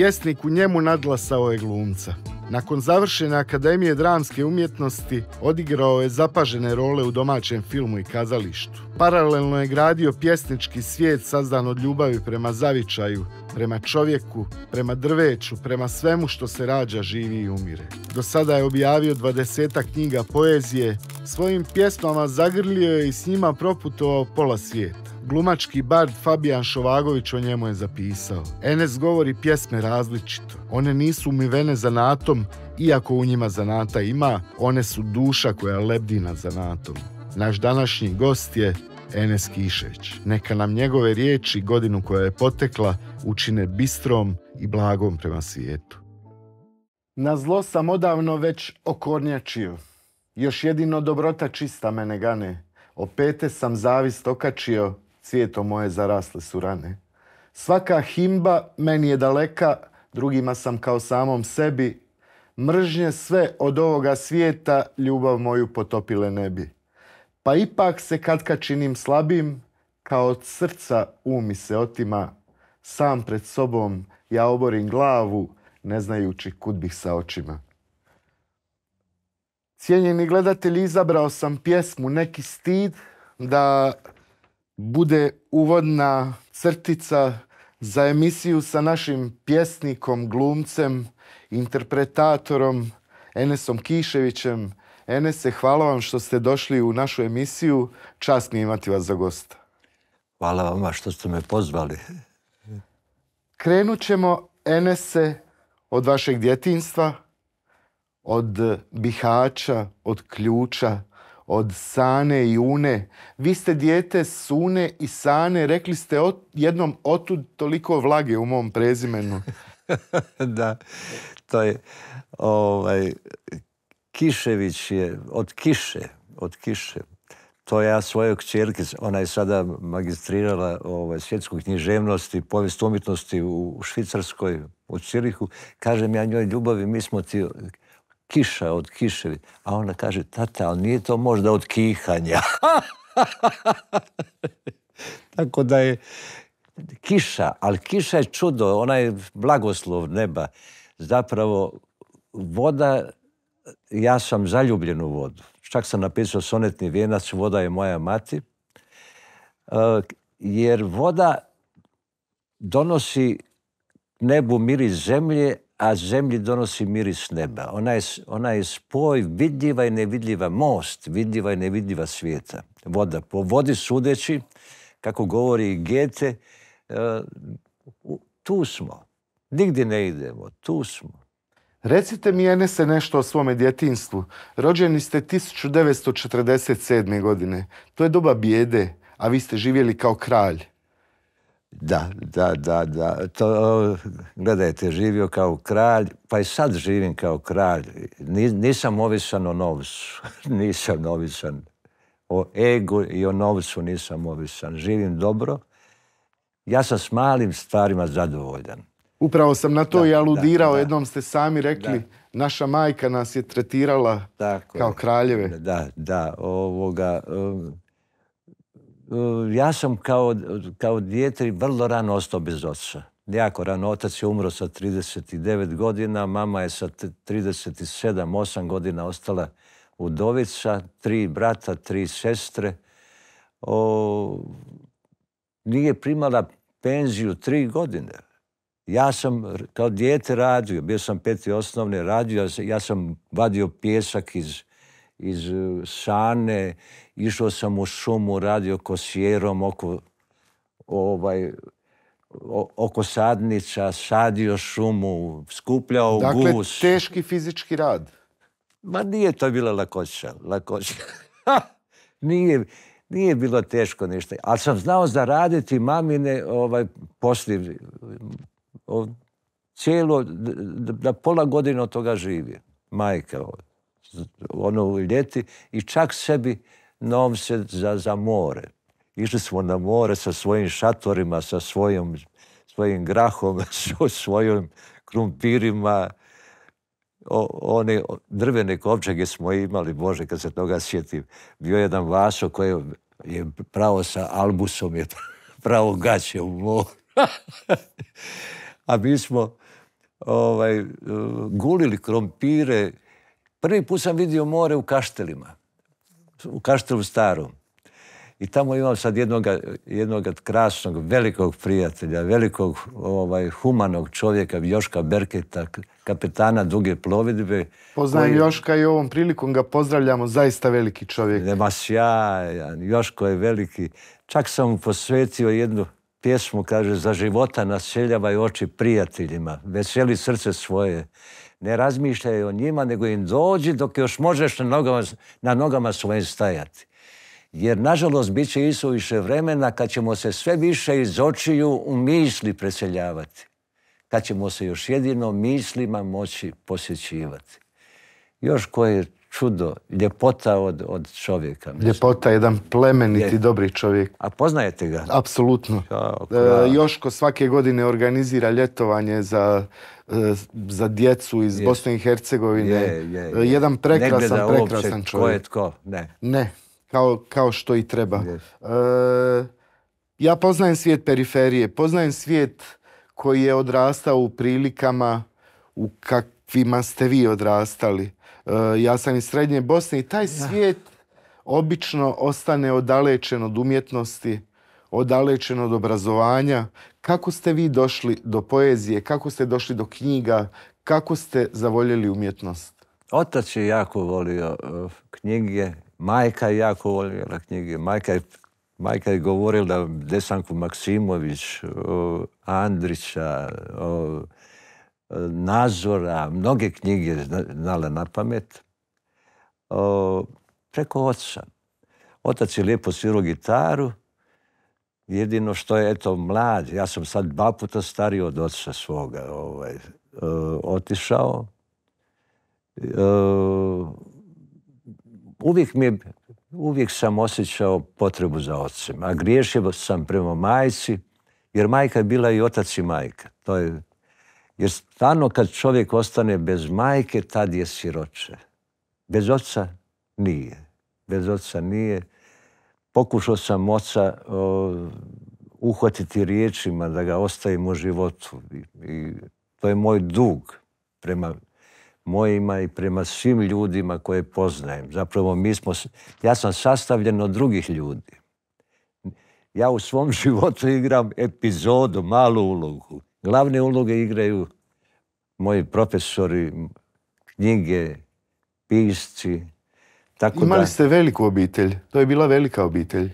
Pjesnik u njemu nadlasao je glumca. Nakon završene Akademije dramske umjetnosti odigrao je zapažene role u domaćem filmu i kazalištu. Paralelno je gradio pjesnički svijet sazdan od ljubavi prema zavičaju, prema čovjeku, prema drveću, prema svemu što se rađa, živi i umire. Do sada je objavio 20 knjiga poezije, svojim pjesmama zagrlio je i s njima proputovao pola svijeta. Glumački bard Fabijan Šovagović o njemu je zapisao. Enes govori pjesme različito. One nisu umivene zanatom, iako u njima zanata ima, one su duša koja lebdi nad zanatom. Naš današnji gost je Enes Kišeć. Neka nam njegove riječi godinu koja je potekla učine bistrom i blagom prema svijetu. Na zlo sam odavno već okornjačio. Još jedino dobrota čista mene gane. Opete sam zavist okačio, Cvijeto moje zarasle su rane. Svaka himba meni je daleka, drugima sam kao samom sebi. Mržnje sve od ovoga svijeta ljubav moju potopile nebi. Pa ipak se kad činim slabim, kao od srca umi um se otima. Sam pred sobom ja oborim glavu, ne znajući kud bih sa očima. Cijenjeni gledatelji, izabrao sam pjesmu Neki stid da bude uvodna crtica za emisiju sa našim pjesnikom, glumcem, interpretatorom Enesom Kiševićem. Enese, hvala vam što ste došli u našu emisiju. Čast mi imati vas za gosta. Hvala vam što ste me pozvali. Krenut ćemo, Enese, od vašeg djetinstva, od bihaća, od ključa, od Sane i Une. Vi ste dijete Sune i Sane, rekli ste jednom otud toliko vlage u mom prezimenu. da, to je ovaj, Kišević je, od Kiše, od Kiše. To ja svojoj kćerki, ona je sada magistrirala ovaj, svjetsku književnost i povijest umjetnosti u Švicarskoj, u Cirihu. Kažem ja njoj, ljubavi, mi smo ti kiša od kiše. A ona kaže, tata, ali nije to možda od kihanja. Tako da je kiša, ali kiša je čudo, ona je blagoslov neba. Zapravo, voda, ja sam zaljubljen u vodu. Čak sam napisao sonetni vijenac, voda je moja mati. Eh, jer voda donosi nebu miris zemlje, a zemlji donosi miris neba. Ona je, spoj vidljiva i nevidljiva, most vidljiva i nevidljiva svijeta. Voda. Po vodi sudeći, kako govori Gete, e, tu smo. Nigdje ne idemo, tu smo. Recite mi, Enese, nešto o svome djetinstvu. Rođeni ste 1947. godine. To je doba bijede, a vi ste živjeli kao kralj. Da, da, da, da. To, gledajte, živio kao kralj, pa i sad živim kao kralj. Nisam ovisan o novcu, nisam ovisan o ego i o novcu nisam ovisan. Živim dobro. Ja sam s malim stvarima zadovoljan. Upravo sam na to i aludirao. Jednom ste sami rekli, naša majka nas je tretirala kao kraljeve. Da, da. Ovoga, um, Uh, ja sam kao, kao vrlo rano ostao bez oca. Jako rano. Otac je umro sa 39 godina, mama je sa 37-8 godina ostala udovica, tri brata, tri sestre. nije primala penziju tri godine. Ja sam kao dijete radio, bio sam peti osnovni, radio, ja sam vadio pjesak iz iz e, Sane, išao sam u šumu, radio kosjerom oko, ovaj, oko sadnica, sadio šumu, skupljao dakle, gus. Dakle, teški fizički rad. Ma nije to bila lakoća. lakoća. nije, nije bilo teško ništa. Ali sam znao zaraditi mamine ovaj, poslije, cijelo, da, pola godine od toga živi. Majka ono u ljeti i čak sebi novce za, za more. Išli smo na more sa svojim šatorima, sa svojom, svojim grahom, sa svojim krumpirima. O, one drvene gdje smo imali, Bože, kad se toga sjetim. Bio je jedan vaso koji je pravo sa albusom, je pravo gaće u moru. A mi smo ovaj, gulili krompire, Prvi put sam vidio more u Kaštelima, u Kaštelu Starom. I tamo imam sad jednog, krasnog, velikog prijatelja, velikog ovaj, humanog čovjeka, Joška Berketa, kapetana duge plovidbe. Poznajem Joška i ovom prilikom ga pozdravljamo, zaista veliki čovjek. Nema sjajan, Joško je veliki. Čak sam mu posvetio jednu pjesmu, kaže, za života naseljavaj oči prijateljima, veseli srce svoje ne razmišljaj o njima, nego im dođi dok još možeš na nogama, na nogama svojim stajati. Jer, nažalost, bit će više vremena kad ćemo se sve više iz očiju u misli preseljavati. Kad ćemo se još jedino mislima moći posjećivati. Još koje čudo, ljepota od, od čovjeka. Mislim. Ljepota, jedan plemeniti, dobri čovjek. A poznajete ga? Apsolutno. E, Joško svake godine organizira ljetovanje za E, za djecu iz Bosne i Hercegovine. Jedan prekrasan, ne prekrasan uopće čovjek. Ko je tko, ne. Ne, kao, što i treba. E, ja poznajem svijet periferije, poznajem svijet koji je odrastao u prilikama u kakvima ste vi odrastali. E, ja sam iz Srednje Bosne i taj svijet obično ostane odalečen od umjetnosti odalečen od obrazovanja. Kako ste vi došli do poezije? Kako ste došli do knjiga? Kako ste zavoljeli umjetnost? Otac je jako volio e, knjige. Majka je jako voljela knjige. Majka je Majka je govorila Desanku Maksimović, e, Andrića, e, Nazora, mnoge knjige znala na pamet, preko oca. Otac je lijepo svirao gitaru Jedino što je, eto, mlad, ja sam sad dva puta stariji od oca svoga, ovaj, e, otišao. E, uvijek mi uvijek sam osjećao potrebu za ocem, a griješio sam prema majci, jer majka je bila i otac i majka. To je, jer stano kad čovjek ostane bez majke, tad je siroče. Bez oca nije. Bez oca nije. Pokušao sam oca uhvatiti riječima da ga ostavim u životu. I, to je moj dug prema mojima i prema svim ljudima koje poznajem. Zapravo mi smo, ja sam sastavljen od drugih ljudi. Ja u svom životu igram epizodu, malu ulogu. Glavne uloge igraju moji profesori, knjige, pisci, Imali ste veliku obitelj. To je bila velika obitelj.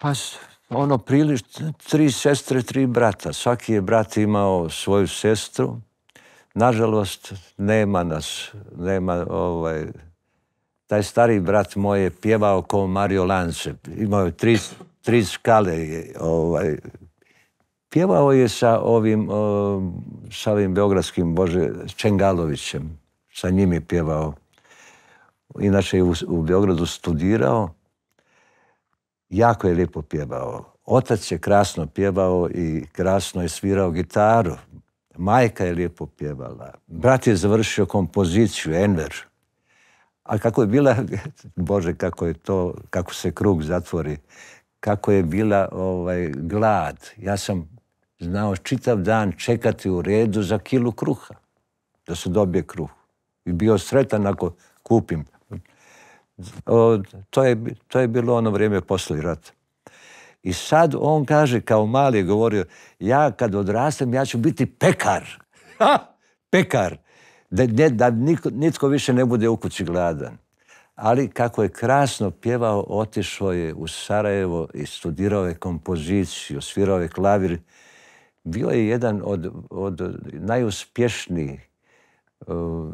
Pa ono prilič, tri sestre, tri brata. Svaki je brat imao svoju sestru. Nažalost, nema nas, nema ovaj... Taj stari brat moj je pjevao ko Mario Lance. Imao je tri, tri skale. Ovaj. Pjevao je sa ovim, o, sa ovim beogradskim Bože Čengalovićem. Sa njim je pjevao inače je u, Beogradu studirao, jako je lijepo pjevao. Otac je krasno pjevao i krasno je svirao gitaru. Majka je lijepo pjevala. Brat je završio kompoziciju, Enver. A kako je bila, Bože, kako je to, kako se krug zatvori, kako je bila ovaj, glad. Ja sam znao čitav dan čekati u redu za kilu kruha, da se dobije kruh. I bio sretan ako kupim to je, bilo ono vrijeme poslije rata. I sad on kaže, kao mali je govorio, ja kad odrastem, ja ću biti pekar. pekar. Da, da niko, nitko više ne bude u kući gladan. Ali kako je krasno pjevao, otišao je u Sarajevo i studirao je kompoziciju, svirao je klavir. Bio je jedan od, od najuspješnijih Eh,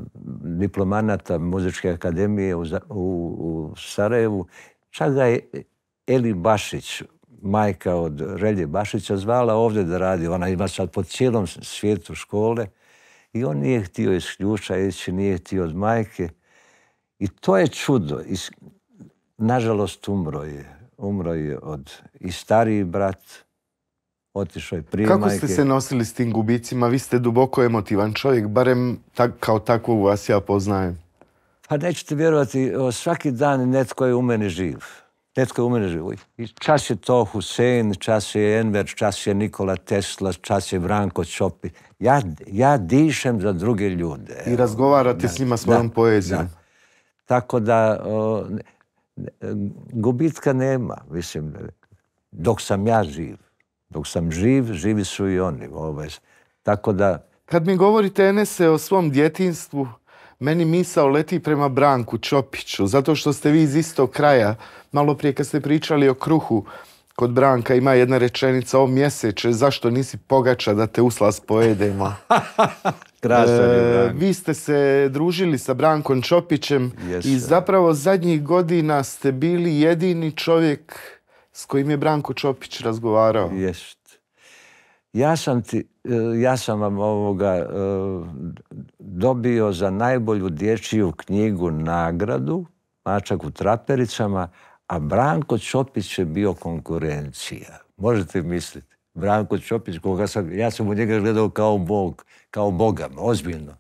diplomanata Muzičke akademije u, u Sarajevu. Čak da je Eli Bašić, majka od Relje Bašića, zvala ovdje da radi. Ona ima sad po cijelom svijetu škole i on nije htio iz ključa ići, nije htio od majke. I to je čudo. nažalost, umro je. Umro je od, i stariji brat, otišao je prije Kako ste se nosili s tim gubicima? Vi ste duboko emotivan čovjek, barem tak, kao takvog vas ja poznajem. Pa nećete vjerovati, svaki dan netko je u meni živ. Netko je u mene živ. čas je to Husein, čas je Enver, čas je Nikola Tesla, čas je Branko Čopi. Ja, dišem za druge ljude. I razgovarate s njima svojom poezijom. Tako da gubitka nema, mislim, dok sam ja živ. Dok sam živ, živi su i oni. Ovaj, tako da... Kad mi govorite, Enese, o svom djetinstvu, meni misao leti prema Branku Čopiću, zato što ste vi iz istog kraja. Malo prije kad ste pričali o kruhu, kod Branka ima jedna rečenica o mjeseče, zašto nisi pogača da te uslas pojedemo? Krasan e, Vi ste se družili sa Brankom Čopićem i zapravo zadnjih godina ste bili jedini čovjek s kojim je Branko Čopić razgovarao. ti. Ja sam, ti, e, ja sam vam ovoga e, dobio za najbolju dječju knjigu nagradu, Mačak u trapericama, a Branko Čopić je bio konkurencija. Možete misliti. Branko Čopić, koga sam, ja sam u njega gledao kao bog, kao boga, ozbiljno.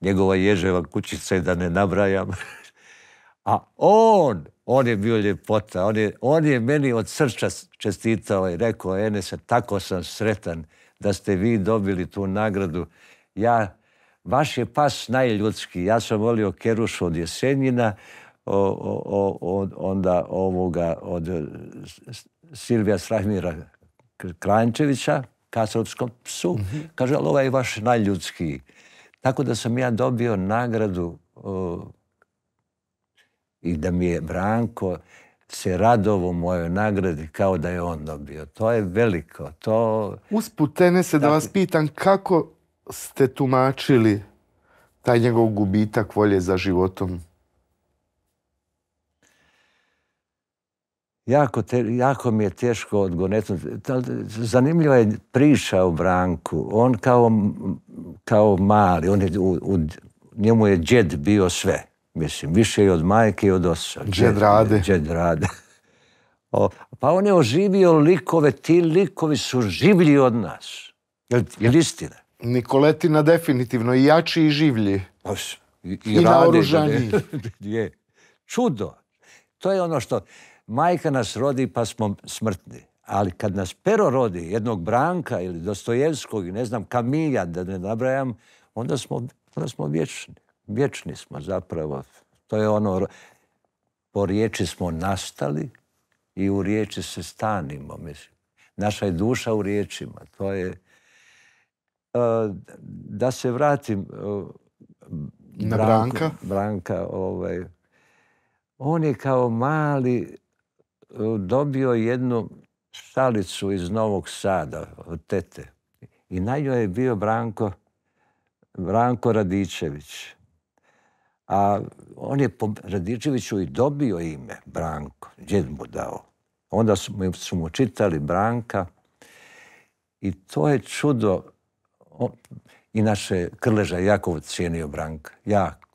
Njegova ježeva kućica je da ne nabrajam. A on, on je bio ljepota, on je, on je meni od srca čestitao i rekao, Enese, tako sam sretan da ste vi dobili tu nagradu. Ja, vaš je pas najljudski. Ja sam volio Kerušu od Jesenjina, o, o, o, onda ovoga od Silvija Strahmira Krančevića, kasropskom psu. Mhm. Kaže, ali ovaj je vaš najljudski. Tako da sam ja dobio nagradu i da mi je Branko se radovo mojoj nagradi kao da je on dobio. To je veliko. To... Usput, tene se da dakle- vas pitan kako ste tumačili taj njegov gubitak volje za životom? Jako, mi je teško odgonetnuti. Zanimljiva je priča o Branku. On kao, mali, on njemu je džed bio sve. Mislim, više i od majke i od osa. Džed rade. pa on je oživio likove, ti likovi su življi od nas. Je li istina? Nikoletina definitivno i jači i življi. Pa I, Čudo. To je ono što majka nas rodi pa smo smrtni. Ali kad nas pero rodi, jednog Branka ili Dostojevskog, ne znam, Kamilja, da ne nabrajam, onda smo vječni vječni smo zapravo. To je ono, po riječi smo nastali i u riječi se stanimo. Mislim. Naša je duša u riječima. To je... E, da se vratim... E, na Branka? Branka, ovaj... On je kao mali e, dobio jednu šalicu iz Novog Sada od tete. I na njoj je bio Branko, Branko Radičević. A on je po Radičeviću i dobio ime Branko, djed mu dao. Onda su mu, čitali Branka i to je čudo. I inače, Krleža jako cijenio Branka, jako,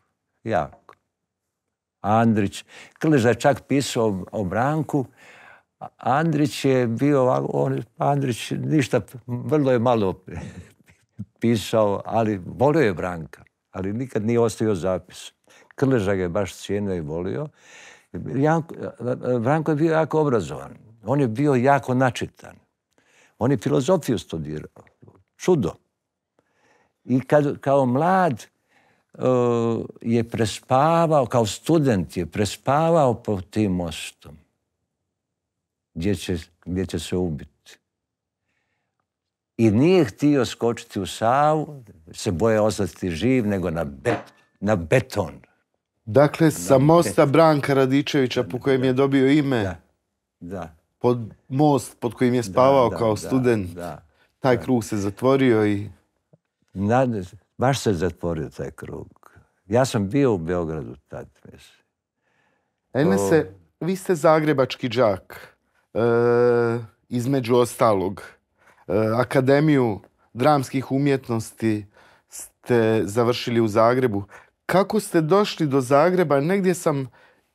jako. Andrić, Krleža je čak pisao o, Branku, Andrić je bio ovako, Andrić ništa, vrlo je malo pisao, ali volio je Branka, ali nikad nije ostavio zapis. Krleža ga je baš cijenio i volio. Branko je bio jako obrazovan. On je bio jako načitan. On je filozofiju studirao. Čudo. I kao mlad e, je prespavao, kao student je prespavao po tim mostom. Gdje će, se ubiti. I nije htio skočiti u Savu, se boje ostati živ, nego na beton. Dakle, sa mosta Branka Radičevića po kojem je dobio ime. Da. Pod most pod kojim je spavao kao student. Taj krug se zatvorio i... baš se zatvorio taj krug. Ja sam bio u Beogradu tad, mislim. Enese, vi ste zagrebački džak. E, između ostalog. E, Akademiju dramskih umjetnosti ste završili u Zagrebu kako ste došli do Zagreba, negdje sam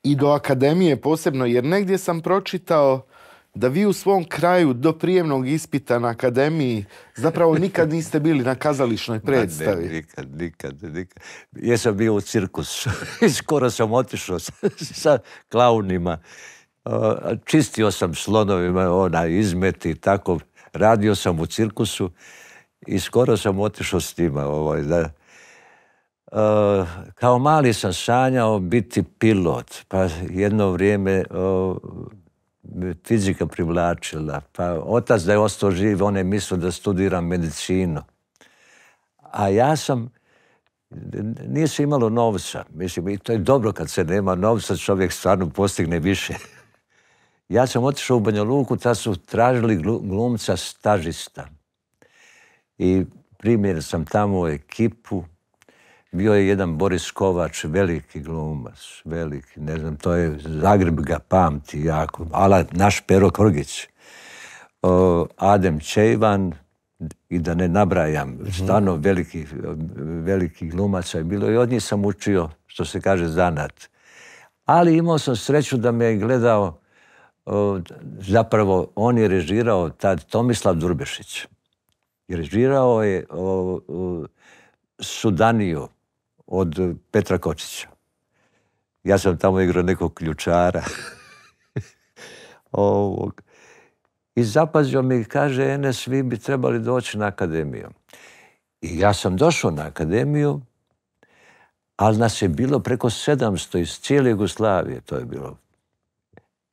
i do akademije posebno, jer negdje sam pročitao da vi u svom kraju do prijemnog ispita na akademiji zapravo nikad niste bili na kazališnoj predstavi. Ne, nikad, nikad, nikad. Jesam bio u cirkusu. Skoro sam otišao sa, klaunima. Čistio sam slonovima ona izmet i tako. Radio sam u cirkusu i skoro sam otišao s njima. Ovaj, da, Eh, kao mali sam sanjao biti pilot, pa jedno vrijeme fizika privlačila. Pa otac da je ostao živ, on je mislio da studiram medicinu. A ja sam, nije se imalo novca. Mislim, i to je dobro kad se nema novca, čovjek stvarno postigne više. ja sam otišao u Banja Luku, ta su tražili glumca stažista. I primjer sam tamo u ekipu, bio je jedan Boris Kovač, veliki glumac, veliki, ne znam, to je, Zagreb ga pamti jako, ala naš Pero Krgić, Adem Čejvan, i da ne nabrajam, mhm. stvarno velikih, velikih glumaca je bilo i od njih sam učio, što se kaže, zanat. Ali imao sam sreću da me je gledao, zapravo on je režirao tad Tomislav Durbešić. režirao je o, Sudaniju, od Petra Kočića. Ja sam tamo igrao nekog ključara. I zapazio mi, kaže, ene svi bi trebali doći na akademiju. I ja sam došao na akademiju, ali nas je bilo preko 700 iz cijele Jugoslavije, to je bilo.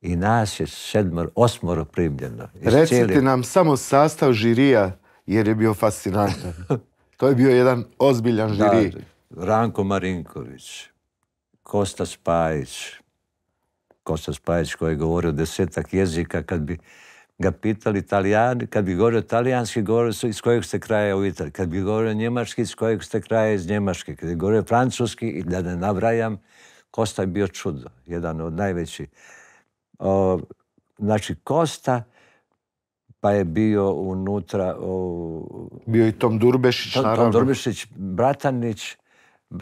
I nas je sedmor, osmoro primljeno. Recite nam samo sastav žirija, jer je bio fascinantan. to je bio jedan ozbiljan žiri. Ranko Marinković, Kosta Spajić, Kosta Spajić koji je govorio desetak jezika, kad bi ga pitali italijani, kad bi govorio talijanski, govorio su iz kojeg ste kraja u Italiji, kad bi govorio njemački, iz kojeg ste kraja iz Njemačke, kad bi govorio francuski, i da ne nabrajam, Kosta je bio čudo, jedan od najvećih. znači, Kosta, pa je bio unutra... bio i Tom Durbešić, naravno. Tom Durbešić, Bratanić,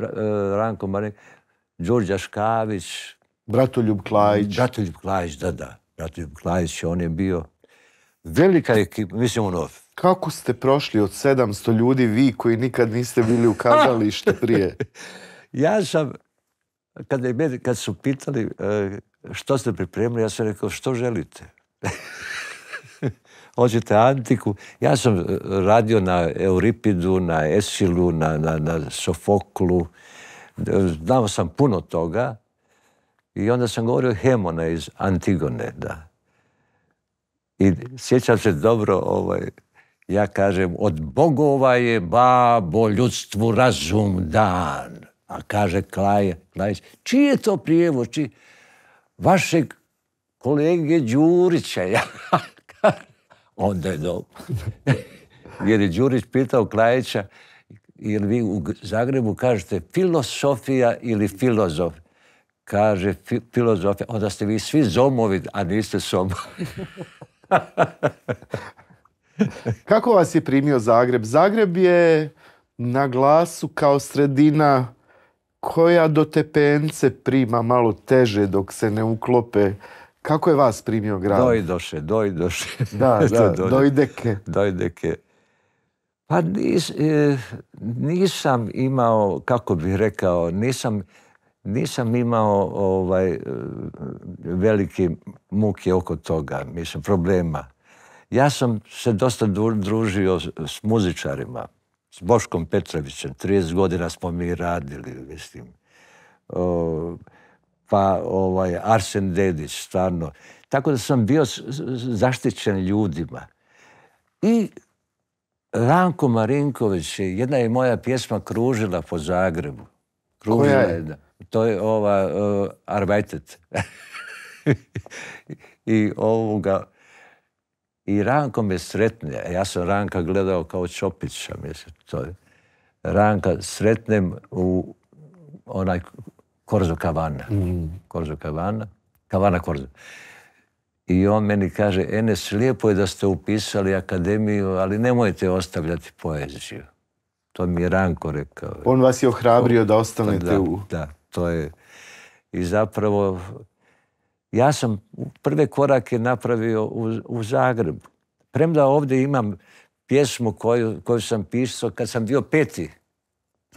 E, Ranko Marek, Đorđa Škavić. Bratoljub Klajić. Mm, Bratoljub Klajić, da, da. Bratoljub Klajić, on je bio velika ekipa, mislim ono... Kako ste prošli od 700 ljudi vi koji nikad niste bili u kazalištu prije? ja sam, kad su pitali e, što ste pripremili, ja sam rekao što želite. hoćete antiku. Ja sam e, radio na Euripidu, na Esilu, na, Sofoklu. E, znao sam puno toga. I onda sam govorio Hemona iz Antigone, da. I sjećam se dobro, ovaj, ja kažem, od bogova je babo ljudstvu razum dan. A kaže Klaj, Klajić, čiji je to prijevod? Čiji? Vašeg kolege Đurića. Ja onda je dobro. Jer je Đurić pitao Klajića, jer vi u Zagrebu kažete filosofija ili filozof. Kaže filozofija, onda ste vi svi zomovi, a niste somovi. Kako vas je primio Zagreb? Zagreb je na glasu kao sredina koja do tepence prima malo teže dok se ne uklope kako je vas primio grad? Dojdoše, dojdoše. Da, da, dojde. dojdeke. Pa e, nisam imao, kako bih rekao, nisam, nisam imao ovaj, e, velike muke oko toga, mislim, problema. Ja sam se dosta družio s muzičarima, s Boškom Petrovićem. 30 godina smo mi radili, mislim pa ovaj, Arsen Dedić, stvarno. Tako da sam bio zaštićen ljudima. I Ranko Marinković, jedna je moja pjesma kružila po Zagrebu. Kružila je? Jedna. To je ova uh, I ovoga... I Ranko me sretne. Ja sam Ranka gledao kao Čopića, mislim. To je. Ranka sretnem u onaj Korzo Kavana. Mm. Korzo Kavana. Kavana I on meni kaže, Enes, lijepo je da ste upisali akademiju, ali nemojte ostavljati poeziju. To mi je Ranko rekao. On vas je ohrabrio da ostanete da, u... Da, to je... I zapravo, ja sam prve korake napravio u, u Zagrebu. Premda ovdje imam pjesmu koju, koju sam pisao kad sam bio peti.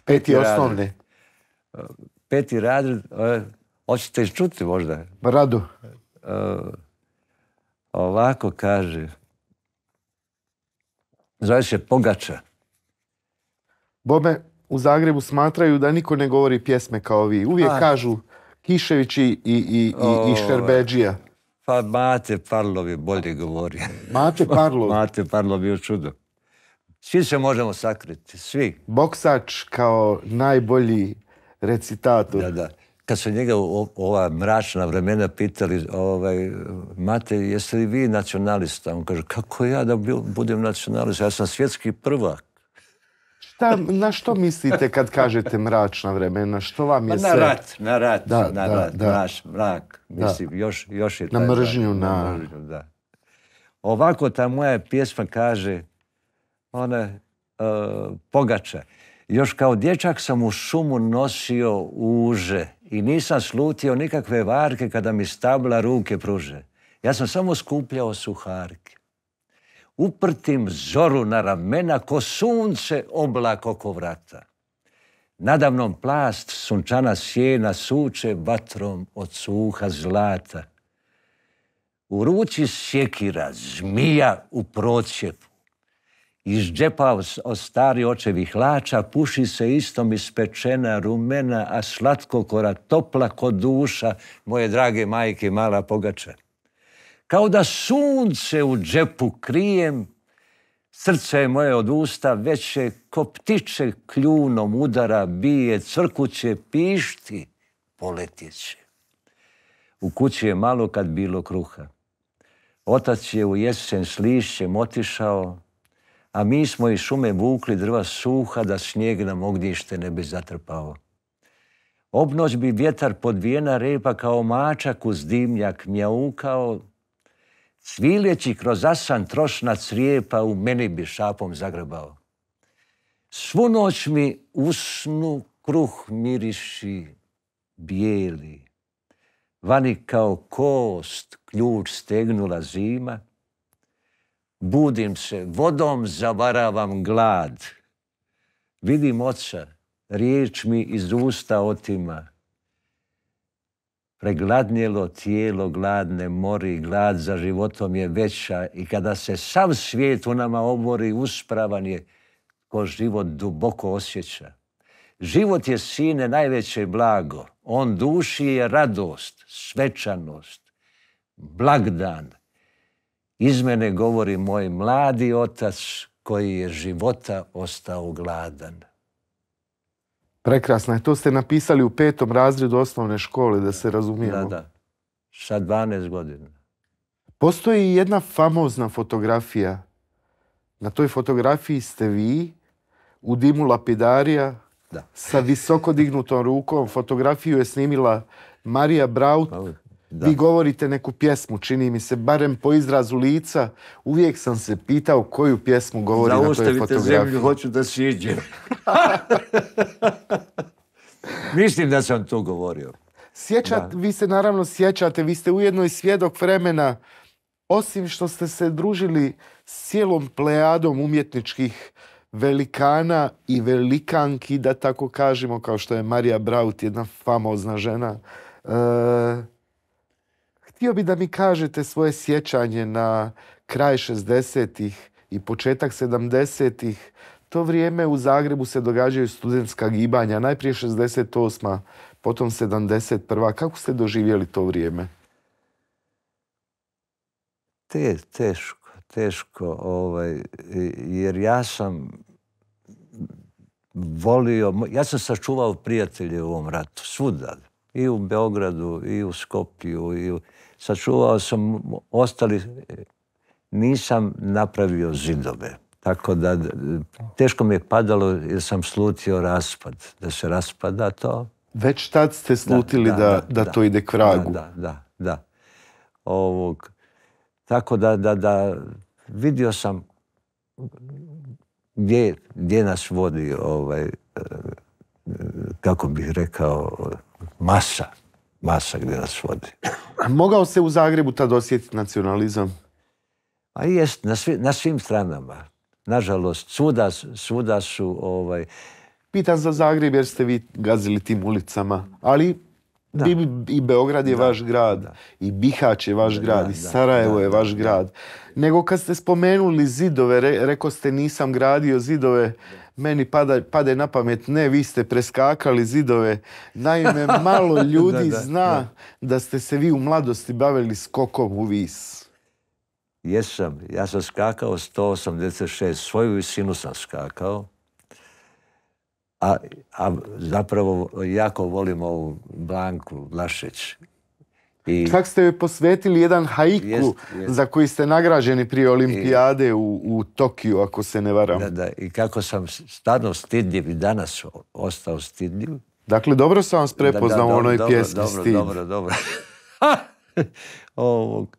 Peti osnovne? peti razred, e, hoćete ih čuti možda? Pa Rado. E, ovako kaže, zove se Pogača. Bome, u Zagrebu smatraju da niko ne govori pjesme kao vi. Uvijek kažu Kiševići i, i, Šerbeđija. Pa Mate Parlovi, bolje govori. Mate Parlov? Mate Parlov je čudo. Svi se možemo sakriti, svi. Boksač kao najbolji recitator. Da, da. Kad su njega u ova mračna vremena pitali, ovaj, Mate, jeste li vi nacionalista? On kaže, kako ja da budem nacionalista? Ja sam svjetski prvak. na što mislite kad kažete mračna vremena? Što vam je pa sve? na rat, na rat, na rat, mrak. Mislim, još, je... Na taj na... mržnju, Ovako ta moja pjesma kaže, ona, je pogača. Još kao dječak sam u šumu nosio uže i nisam slutio nikakve varke kada mi stabla ruke pruže. Ja sam samo skupljao suharke. Uprtim zoru na ramena ko sunce oblak oko vrata. Nadavnom plast sunčana sjena suče vatrom od suha zlata. U ruci sjekira zmija u procjepu. Iz džepa od stari očevi hlača puši se istom ispečena rumena, a slatko topla kod duša, moje drage majke mala pogača. Kao da sunce u džepu krijem, srce je moje od usta veće, ko ptiče kljunom udara bije, crkuće pišti, poletjeće. U kući je malo kad bilo kruha. Otac je u jesen s lišćem otišao, a mi smo iz šume vukli drva suha da snijeg nam ognjište ne bi zatrpao. Obnoć bi vjetar podvijena repa kao mačak uz dimnjak mjaukao, cvileći kroz asan trošna crijepa u meni bi šapom zagrebao. Svu noć mi usnu kruh miriši bijeli, vani kao kost ključ stegnula zima, budim se, vodom zavaravam glad. Vidim oca, riječ mi iz usta otima. Pregladnjelo tijelo gladne mori, glad za životom je veća i kada se sav svijet u nama obori, uspravan je ko život duboko osjeća. Život je sine najveće blago, on duši je radost, svečanost, blagdan, iz mene govori moj mladi otac koji je života ostao gladan. Prekrasno je. To ste napisali u petom razredu osnovne škole, da se razumijemo. Da, da. Sa 12 godina. Postoji jedna famozna fotografija. Na toj fotografiji ste vi u dimu lapidarija sa visoko dignutom rukom. Fotografiju je snimila Marija Braut. Vi govorite neku pjesmu, čini mi se, barem po izrazu lica, uvijek sam se pitao koju pjesmu govori na toj fotografiji. zemlju, hoću da siđem. Mislim da sam to govorio. Sjećate, vi se naravno sjećate, vi ste ujedno i svjedok vremena, osim što ste se družili s cijelom plejadom umjetničkih velikana i velikanki, da tako kažemo, kao što je Marija Braut, jedna famozna žena, e, Htio bi da mi kažete svoje sjećanje na kraj 60-ih i početak 70-ih. To vrijeme u Zagrebu se događaju studentska gibanja, najprije 68. potom 71. Kako ste doživjeli to vrijeme? Te, teško, teško. Ovaj, jer ja sam volio, ja sam sačuvao prijatelje u ovom ratu, svuda. I u Beogradu, i u Skopju, i u sačuvao sam ostali, nisam napravio zidove. Tako da teško mi je padalo jer sam slutio raspad, da se raspada to. Već tad ste slutili da, da, to ide k vragu. Da, da, da. Ovog, tako da, da, vidio sam gdje, gdje nas vodi ovaj, eh, kako bih rekao, masa masa gdje nas vodi. mogao se u Zagrebu tad osjetiti nacionalizam? A jest, na, na svim stranama. Nažalost, svuda, svuda su... Ovaj... Pitan za Zagreb jer ste vi gazili tim ulicama, ali da. I Beograd je vaš grad, i Bihać je vaš grad, i Sarajevo je vaš grad. Nego kad ste spomenuli zidove, re, rekao ste nisam gradio zidove, meni pada, pade na pamet, ne, vi ste preskakali zidove. Naime, malo ljudi zna da ste se vi u mladosti bavili skokom u vis. Jesam, ja sam skakao 186, svoju visinu sam skakao. A, zapravo jako volim ovu Blanku Vlašić. I... Kako ste joj posvetili jedan haiku za koji ste nagrađeni prije olimpijade u, Tokiju, ako se ne varam. Da, da. I kako sam stano stidljiv i danas ostao stidljiv. Dakle, dobro sam vas prepoznao u onoj pjesmi dobro, Dobro, dobro, dobro.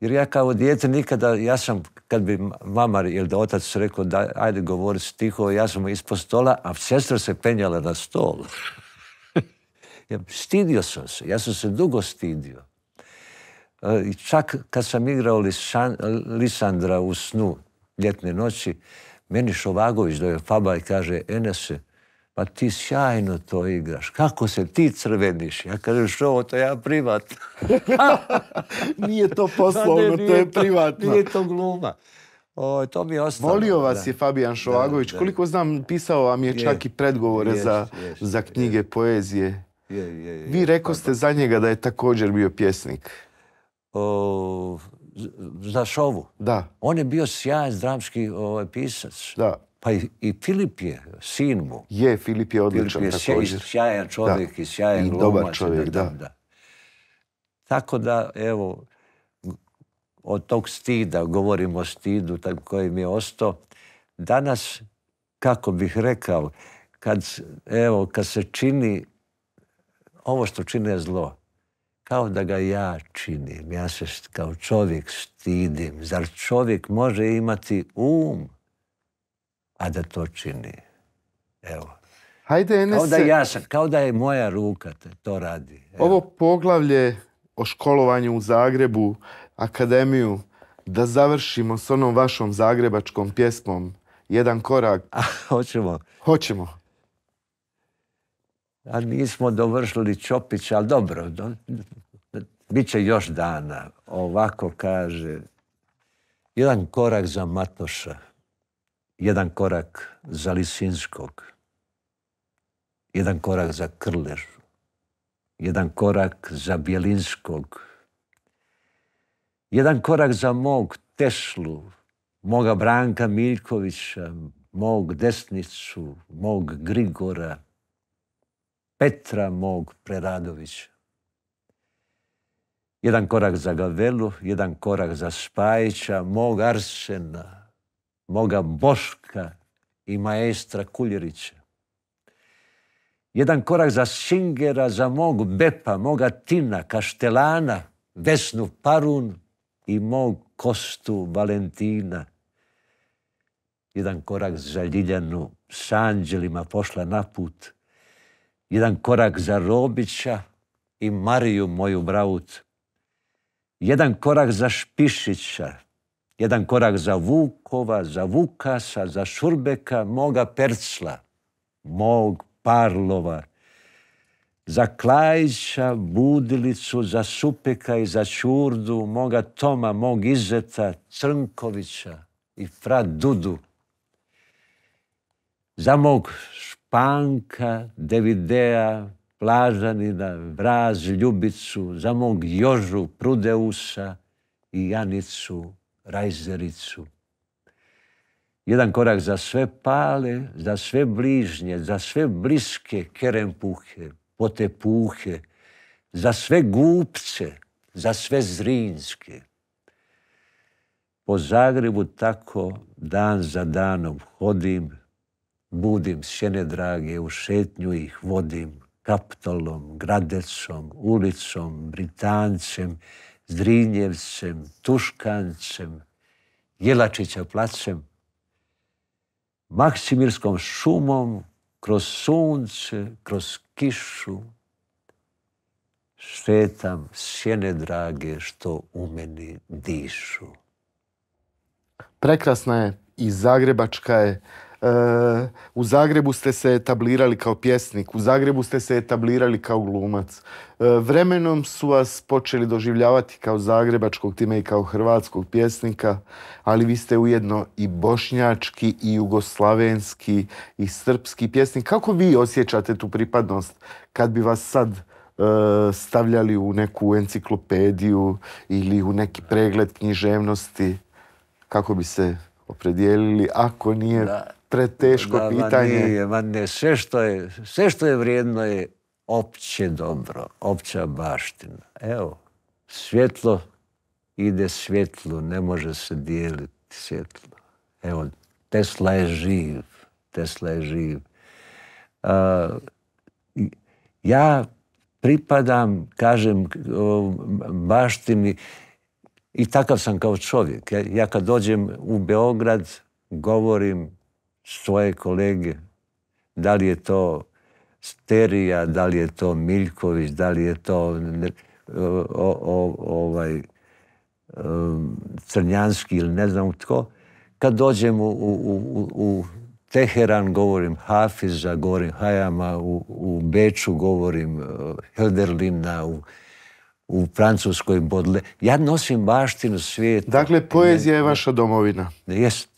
Jer ja kao dijete nikada, ja sam kad bi mamar ili da otac rekao da, ajde govori stiho, ja sam ispod stola, a sestra se penjala na stol. stidio sam se, ja sam se dugo stidio. E, i čak kad sam igrao Lisandra u snu ljetne noći, meni Šovagović doje Faba i kaže, Enese, pa ti sjajno to igraš, kako se ti crveniš? Ja kažem, što ovo, to ja privatno. nije to poslovno, pa to je privatno. Nije to gluma. to mi je Volio vas je Fabijan Šovagović. Koliko znam, pisao vam je čak i predgovore za, knjige poezije. Vi rekao ste za njega da je također bio pjesnik. za šovu? Da. On je bio sjajan dramski ovaj, pisac. Da. Pa i, Filip je, sin mu. Je, Filip je odličan Filip je sjajan čovjek i sjajan I dobar čovjek, da. Tako da, evo, od tog stida, govorimo o stidu koji mi je ostao, danas, kako bih rekao, kad, evo, kad se čini ovo što čine zlo, kao da ga ja činim. Ja se kao čovjek stidim. Zar čovjek može imati um a da to čini. Evo. Hajde, Kao da, ja kao da je moja ruka to radi. Evo. Ovo poglavlje o školovanju u Zagrebu, akademiju, da završimo s onom vašom zagrebačkom pjesmom Jedan korak. A, hoćemo. Hoćemo. A nismo dovršili Čopić, ali dobro, do, Biće još dana. Ovako kaže, jedan korak za Matoša jedan korak za Lisinskog, jedan korak za Krležu, jedan korak za Bjelinskog, jedan korak za mog Teslu, moga Branka Miljkovića, mog Desnicu, mog Grigora, Petra mog Preradovića. Jedan korak za Gavelu, jedan korak za Spajića, mog Arsena, moga Boška i maestra Kuljerića. Jedan korak za Singera, za mog Bepa, moga Tina, Kaštelana, Vesnu Parun i mog Kostu Valentina. Jedan korak za Ljiljanu s anđelima pošla na put. Jedan korak za Robića i Mariju, moju braut. Jedan korak za Špišića, jedan korak za Vukova, za Vukasa, za Šurbeka, moga Percla, mog Parlova, za Klajića, Budilicu, za Supeka i za Čurdu, moga Toma, mog Izeta, Crnkovića i Fra Dudu, za mog Španka, Devidea, Plažanina, Vraz, Ljubicu, za mog Jožu, Prudeusa i Janicu rajzericu. Jedan korak za sve pale, za sve bližnje, za sve bliske kerempuhe, potepuhe, za sve gupce, za sve zrinske. Po Zagrebu tako dan za danom hodim, budim sjene drage, u šetnju ih vodim, kaptolom, gradecom, ulicom, britancem, Zrinjevcem, Tuškancem, Jelačića placem, Maksimirskom šumom, kroz sunce, kroz kišu, šetam sjene drage što u meni dišu. Prekrasna je i zagrebačka je Eh, u Zagrebu ste se etablirali kao pjesnik, u Zagrebu ste se etablirali kao glumac. Eh, vremenom su vas počeli doživljavati kao zagrebačkog, time i kao hrvatskog pjesnika, ali vi ste ujedno i bošnjački, i jugoslavenski, i srpski pjesnik. Kako vi osjećate tu pripadnost kad bi vas sad eh, stavljali u neku enciklopediju ili u neki pregled književnosti? Kako bi se opredijelili ako nije preteško da, pitanje. Sve, što je, sve što je vrijedno je opće dobro, opća baština. Evo, svjetlo ide svjetlu, ne može se dijeliti svjetlo. Evo, Tesla je živ, Tesla je živ. ja pripadam, kažem, baštini i takav sam kao čovjek. ja kad dođem u Beograd, govorim svoje kolege. Da li je to Sterija, da li je to Miljković, da li je to ovaj, Crnjanski ili ne znam tko. Kad dođem u, Teheran govorim Hafiza, govorim Hajama, u, u Beču govorim e, Helderlina u, u Francuskoj Bodle. Ja nosim baštinu svijeta. Dakle, poezija je vaša domovina. Jest.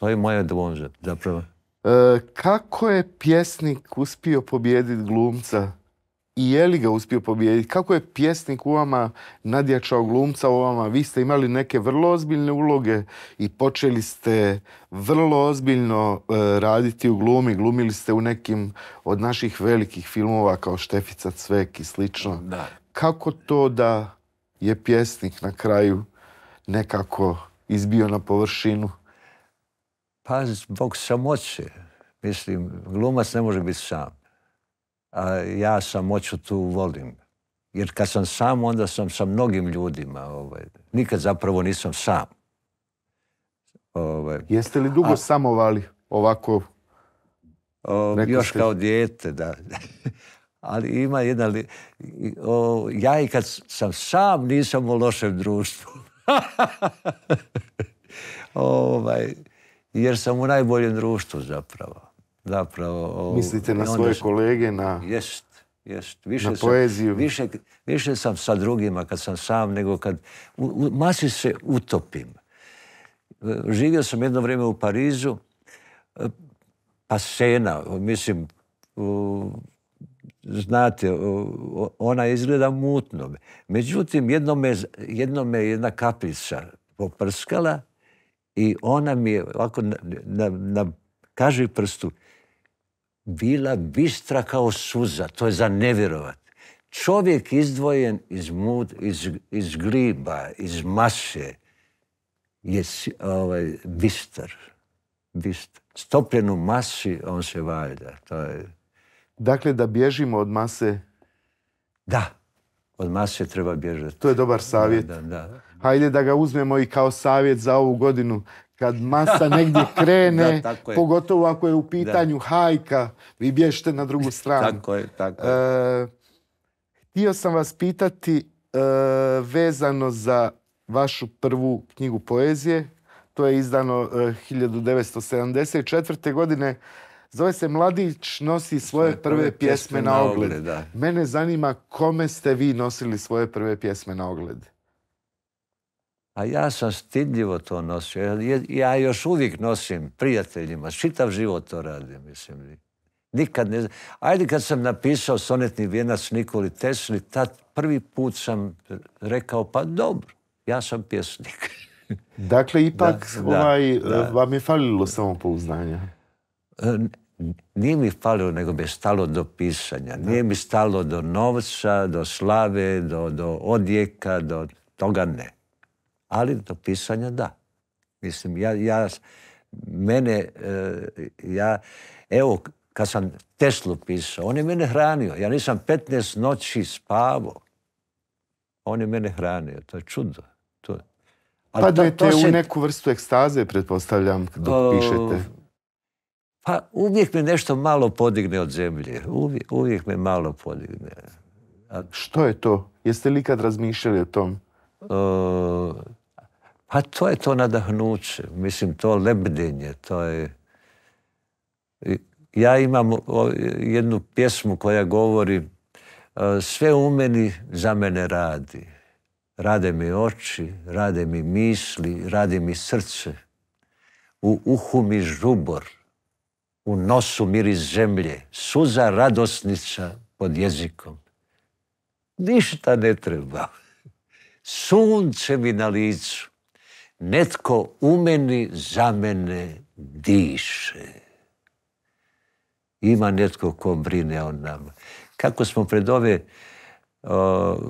To je moja dvonža, zapravo. E, kako je pjesnik uspio pobijediti glumca? I je li ga uspio pobijediti? Kako je pjesnik u vama nadjačao glumca u vama? Vi ste imali neke vrlo ozbiljne uloge i počeli ste vrlo ozbiljno e, raditi u glumi. Glumili ste u nekim od naših velikih filmova kao Štefica Cvek i slično. Kako to da je pjesnik na kraju nekako izbio na površinu? Pa zbog samoće. Mislim, glumac ne može biti sam. A ja samoću tu volim. Jer kad sam sam, onda sam sa mnogim ljudima. Ovaj. Nikad zapravo nisam sam. Ovaj. Jeste li dugo samovali ovako? još kao dijete, da. Ali ima jedna... ja i kad sam sam nisam u lošem društvu. ovaj, jer sam u najboljem društvu zapravo. zapravo Mislite na svoje kolege? na Jest, jest. Više na sam, Više, više sam sa drugima kad sam sam nego kad u, masi se utopim. Živio sam jedno vrijeme u Parizu, pa mislim, znate, ona izgleda mutno. Međutim, jedno me, jedno me jedna kapljica poprskala i ona mi je ovako na, na, kaži prstu bila bistra kao suza. To je za nevjerovat. Čovjek izdvojen iz, mud, iz, griba, iz mase je ovaj, bistar. Stopljen u masi, on se valja. To je... Dakle, da bježimo od mase? Da, od mase treba bježati. To je dobar savjet. da, da hajde da ga uzmemo i kao savjet za ovu godinu. Kad masa negdje krene, pogotovo ako je u pitanju hajka, vi bježite na drugu stranu. tako je, tako je. E, htio sam vas pitati e, vezano za vašu prvu knjigu poezije. To je izdano 1974. E, godine. Zove se Mladić nosi svoje prve, pjesme, na ogled. Mene zanima kome ste vi nosili svoje prve pjesme na ogled. A ja sam stidljivo to nosio. Ja, još uvijek nosim prijateljima. Čitav život to radim, mislim. Nikad ne znam. Ajde kad sam napisao sonetni vijenac Nikoli Tesli, tad prvi put sam rekao, pa dobro, ja sam pjesnik. dakle, ipak da, ovaj, vam je falilo samo pouznanje e, Nije mi falilo, nego mi je stalo do pisanja. Nije mi stalo do novca, do slave, do, do odjeka, do toga ne ali do pisanja da. Mislim, ja, ja mene, e, ja, evo, kad sam Teslu pisao, on je mene hranio. Ja nisam 15 noći spavao. On je mene hranio. To je čudo. To, ali Padajte to, to se... u neku vrstu ekstaze, pretpostavljam, kada pišete. Pa uvijek me nešto malo podigne od zemlje. Uvijek, me malo podigne. A... Što je to? Jeste li ikad razmišljali o tom? O... A to je to nadahnuće, mislim to lebdenje, to je... Ja imam jednu pjesmu koja govori e, sve u meni za mene radi. Rade mi oči, rade mi misli, radi mi srce. U uhu mi žubor, u nosu miris zemlje, suza radosnica pod jezikom. Ništa ne treba. Sunce mi na licu, netko u meni za mene diše. Ima netko ko brine o nama. Kako smo pred ove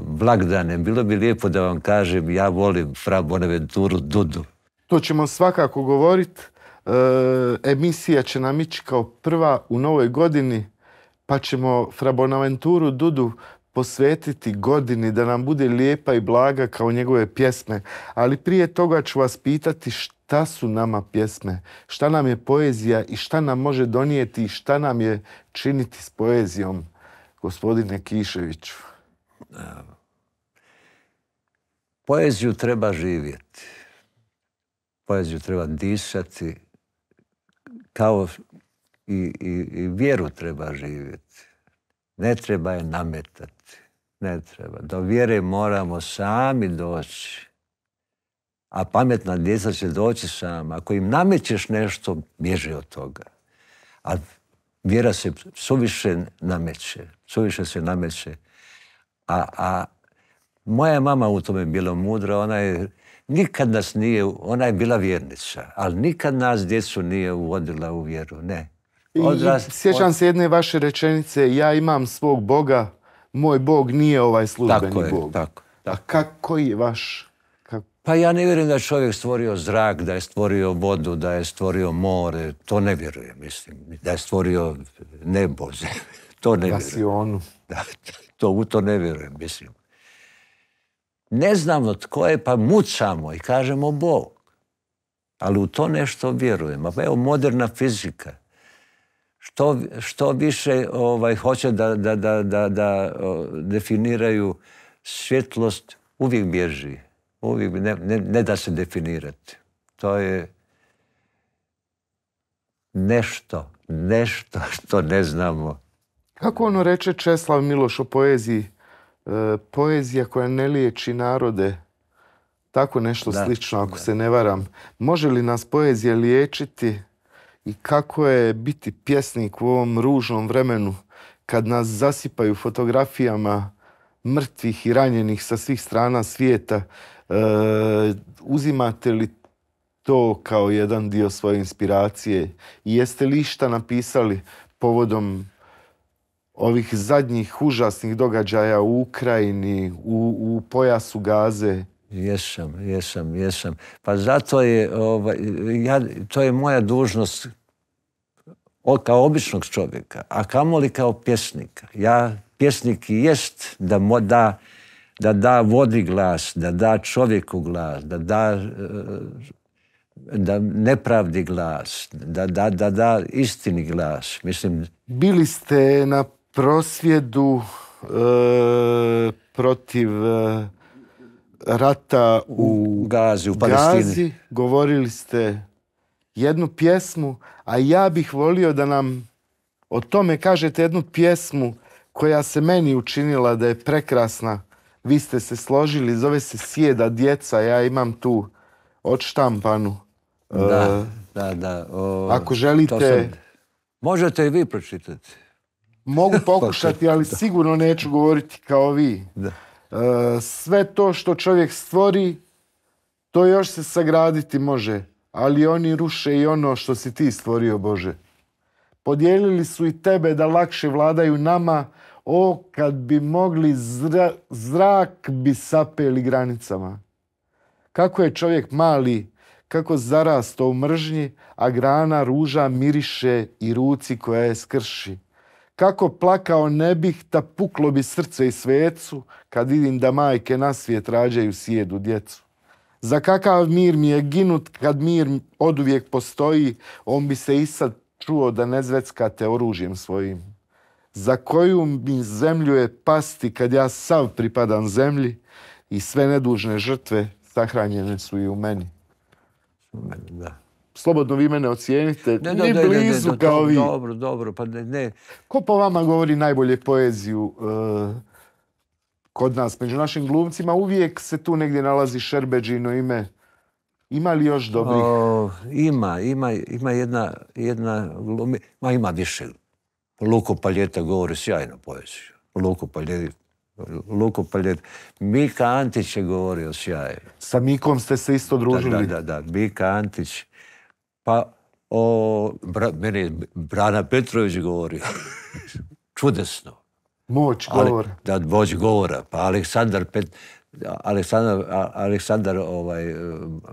blagdane, bilo bi lijepo da vam kažem, ja volim Frabonaventuru Dudu. To ćemo svakako govoriti. E, emisija će nam ići kao prva u novoj godini, pa ćemo Frabonaventuru Dudu posvetiti godini, da nam bude lijepa i blaga kao njegove pjesme. Ali prije toga ću vas pitati šta su nama pjesme, šta nam je poezija i šta nam može donijeti i šta nam je činiti s poezijom, gospodine Kiševiću. Poeziju treba živjeti. Poeziju treba disati. Kao i vjeru treba živjeti. Ne treba je nametati. Ne treba. Do vjere moramo sami doći. A pametna djeca će doći sama. Ako im namećeš nešto, bježe od toga. A vjera se suviše nameće. Suviše se nameće. A, a moja mama u tome bila mudra. Ona je nikad nas nije, ona je bila vjernica, ali nikad nas djecu nije uvodila u vjeru. Ne. I sjećam se jedne vaše rečenice, ja imam svog Boga, moj Bog nije ovaj službeni tako je, Tako, A kako je vaš... Pa ja ne vjerujem da je čovjek stvorio zrak, da je stvorio vodu, da je stvorio more. To ne vjerujem, mislim. Da je stvorio nebo, to ne vjerujem. Da, to, u to ne vjerujem, mislim. Ne znamo tko je, pa mucamo i kažemo Bog. Ali u to nešto vjerujem. pa evo, moderna fizika što, više ovaj, hoće da, definiraju svjetlost, uvijek bježi. Uvijek ne, da se definirati. To je nešto, nešto što ne znamo. Kako ono reče Česlav Miloš o poeziji? E, poezija koja ne liječi narode, tako nešto slično, ako se ne varam. Može li nas poezija liječiti i kako je biti pjesnik u ovom ružnom vremenu kad nas zasipaju fotografijama mrtvih i ranjenih sa svih strana svijeta. E, uzimate li to kao jedan dio svoje inspiracije jeste li išta napisali povodom ovih zadnjih užasnih događaja u Ukrajini, u pojasu Gaze? Jesam, jesam, jesam. Pa zato je, ovaj, ja, to je moja dužnost kao običnog čovjeka, a kamoli kao pjesnika. Ja, pjesnik i jest da, da, da da vodi glas, da da čovjeku glas, da e, da nepravdi glas, da da, da da istini glas. Mislim... Bili ste na prosvjedu e, protiv e, rata u, Gazi, u Palestini. govorili ste jednu pjesmu, a ja bih volio da nam o tome kažete jednu pjesmu koja se meni učinila da je prekrasna. Vi ste se složili, zove se Sjeda djeca, ja imam tu odštampanu. Da, e, da, da. ako želite... Možete i vi pročitati. Mogu pokušati, ali sigurno neću govoriti kao vi. Da sve to što čovjek stvori, to još se sagraditi može, ali oni ruše i ono što si ti stvorio, Bože. Podijelili su i tebe da lakše vladaju nama, o, kad bi mogli zrak bi sapeli granicama. Kako je čovjek mali, kako zarasto u mržnji, a grana ruža miriše i ruci koja je skrši. Kako plakao ne bih, ta puklo bi srce i svecu, kad vidim da majke na svijet rađaju sjedu djecu. Za kakav mir mi je ginut kad mir oduvijek postoji, on bi se i sad čuo da ne zveckate oružjem svojim. Za koju mi zemlju je pasti kad ja sav pripadam zemlji i sve nedužne žrtve sahranjene su i u meni. Slobodno vi mene ocijenite, ne, blizu kao Dobro, dobro, pa ne, Ko po vama govori najbolje poeziju e, kod nas, među našim glumcima, uvijek se tu negdje nalazi Šerbeđino ime. Ima li još dobrih? ima, ima, ima jedna, jedna ma ima više. Luko Paljeta govori sjajno poeziju. Luko Paljeta Luko Paljet. Mika Antić je govorio sjaje Sa Mikom ste se isto družili? Da, da, da. Mika Antić. Pa o... Brana Petrović govori. Čudesno. Moć govora. da, moć govora. Pa Aleksandar Pet, Aleksandar, Aleksandar ovaj, e,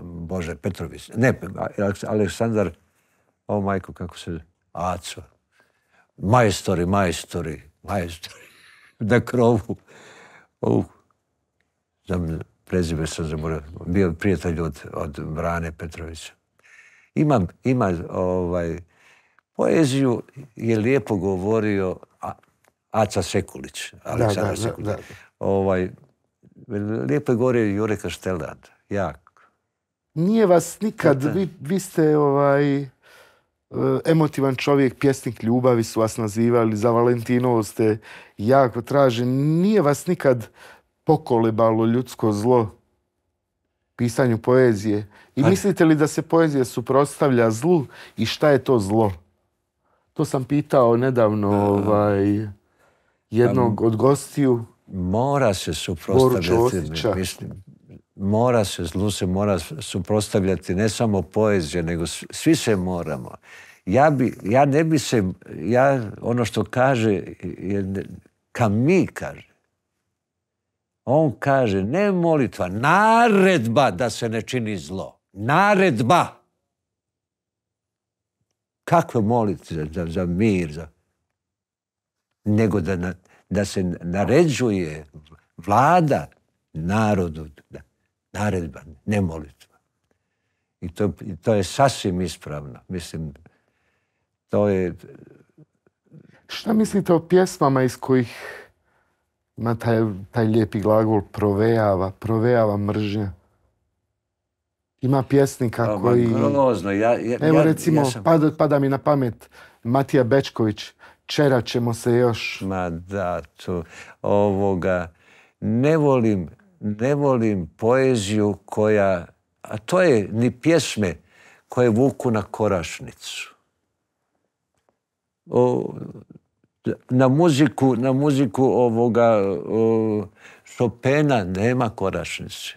Bože, Petrović. Ne, Aleksandar, o majko, kako se... Aco. Majstori, majstori, majstori. Na krovu. U, znam, prezime sam zaboravio. Bio prijatelj od, od Brane Petrovića. Imam, ima ovaj, poeziju je lijepo govorio Aca Sekulić, Aleksandar Sekulić. Ovaj, lijepo je gore Jure Kaštelad, jak. Nije vas nikad, vi, vi ste ovaj, e, emotivan čovjek, pjesnik ljubavi su vas nazivali, za Valentinovo ste jako tražen. Nije vas nikad pokolebalo ljudsko zlo pisanju poezije? I mislite li da se poezija suprotstavlja zlu i šta je to zlo? To sam pitao nedavno ovaj, jednog od gostiju. Mora se suprostavljati, mislim. Mora se, zlu se mora suprostavljati ne samo poezija, nego svi se moramo. Ja, bi, ja ne bi se, ja ono što kaže, Kami kaže, on kaže, ne molitva, naredba da se ne čini zlo. Naredba. Kako moliti za, za mir, za nego da, da se naređuje vlada narodu, da, naredba, ne molitva. I to, to je sasvim ispravno. Mislim, to je... Šta mislite o pjesmama iz kojih ima taj, taj lijepi glagol provejava, provejava mržnja? Ima pjesnika koji... Grozno. Ja, ja, Evo recimo, pada, pada mi na pamet Matija Bečković Čera ćemo se još. Ma da, to, ovoga, ne volim, ne volim poeziju koja, a to je ni pjesme koje vuku na korašnicu. O, na muziku, na muziku ovoga o, Chopina nema korašnice.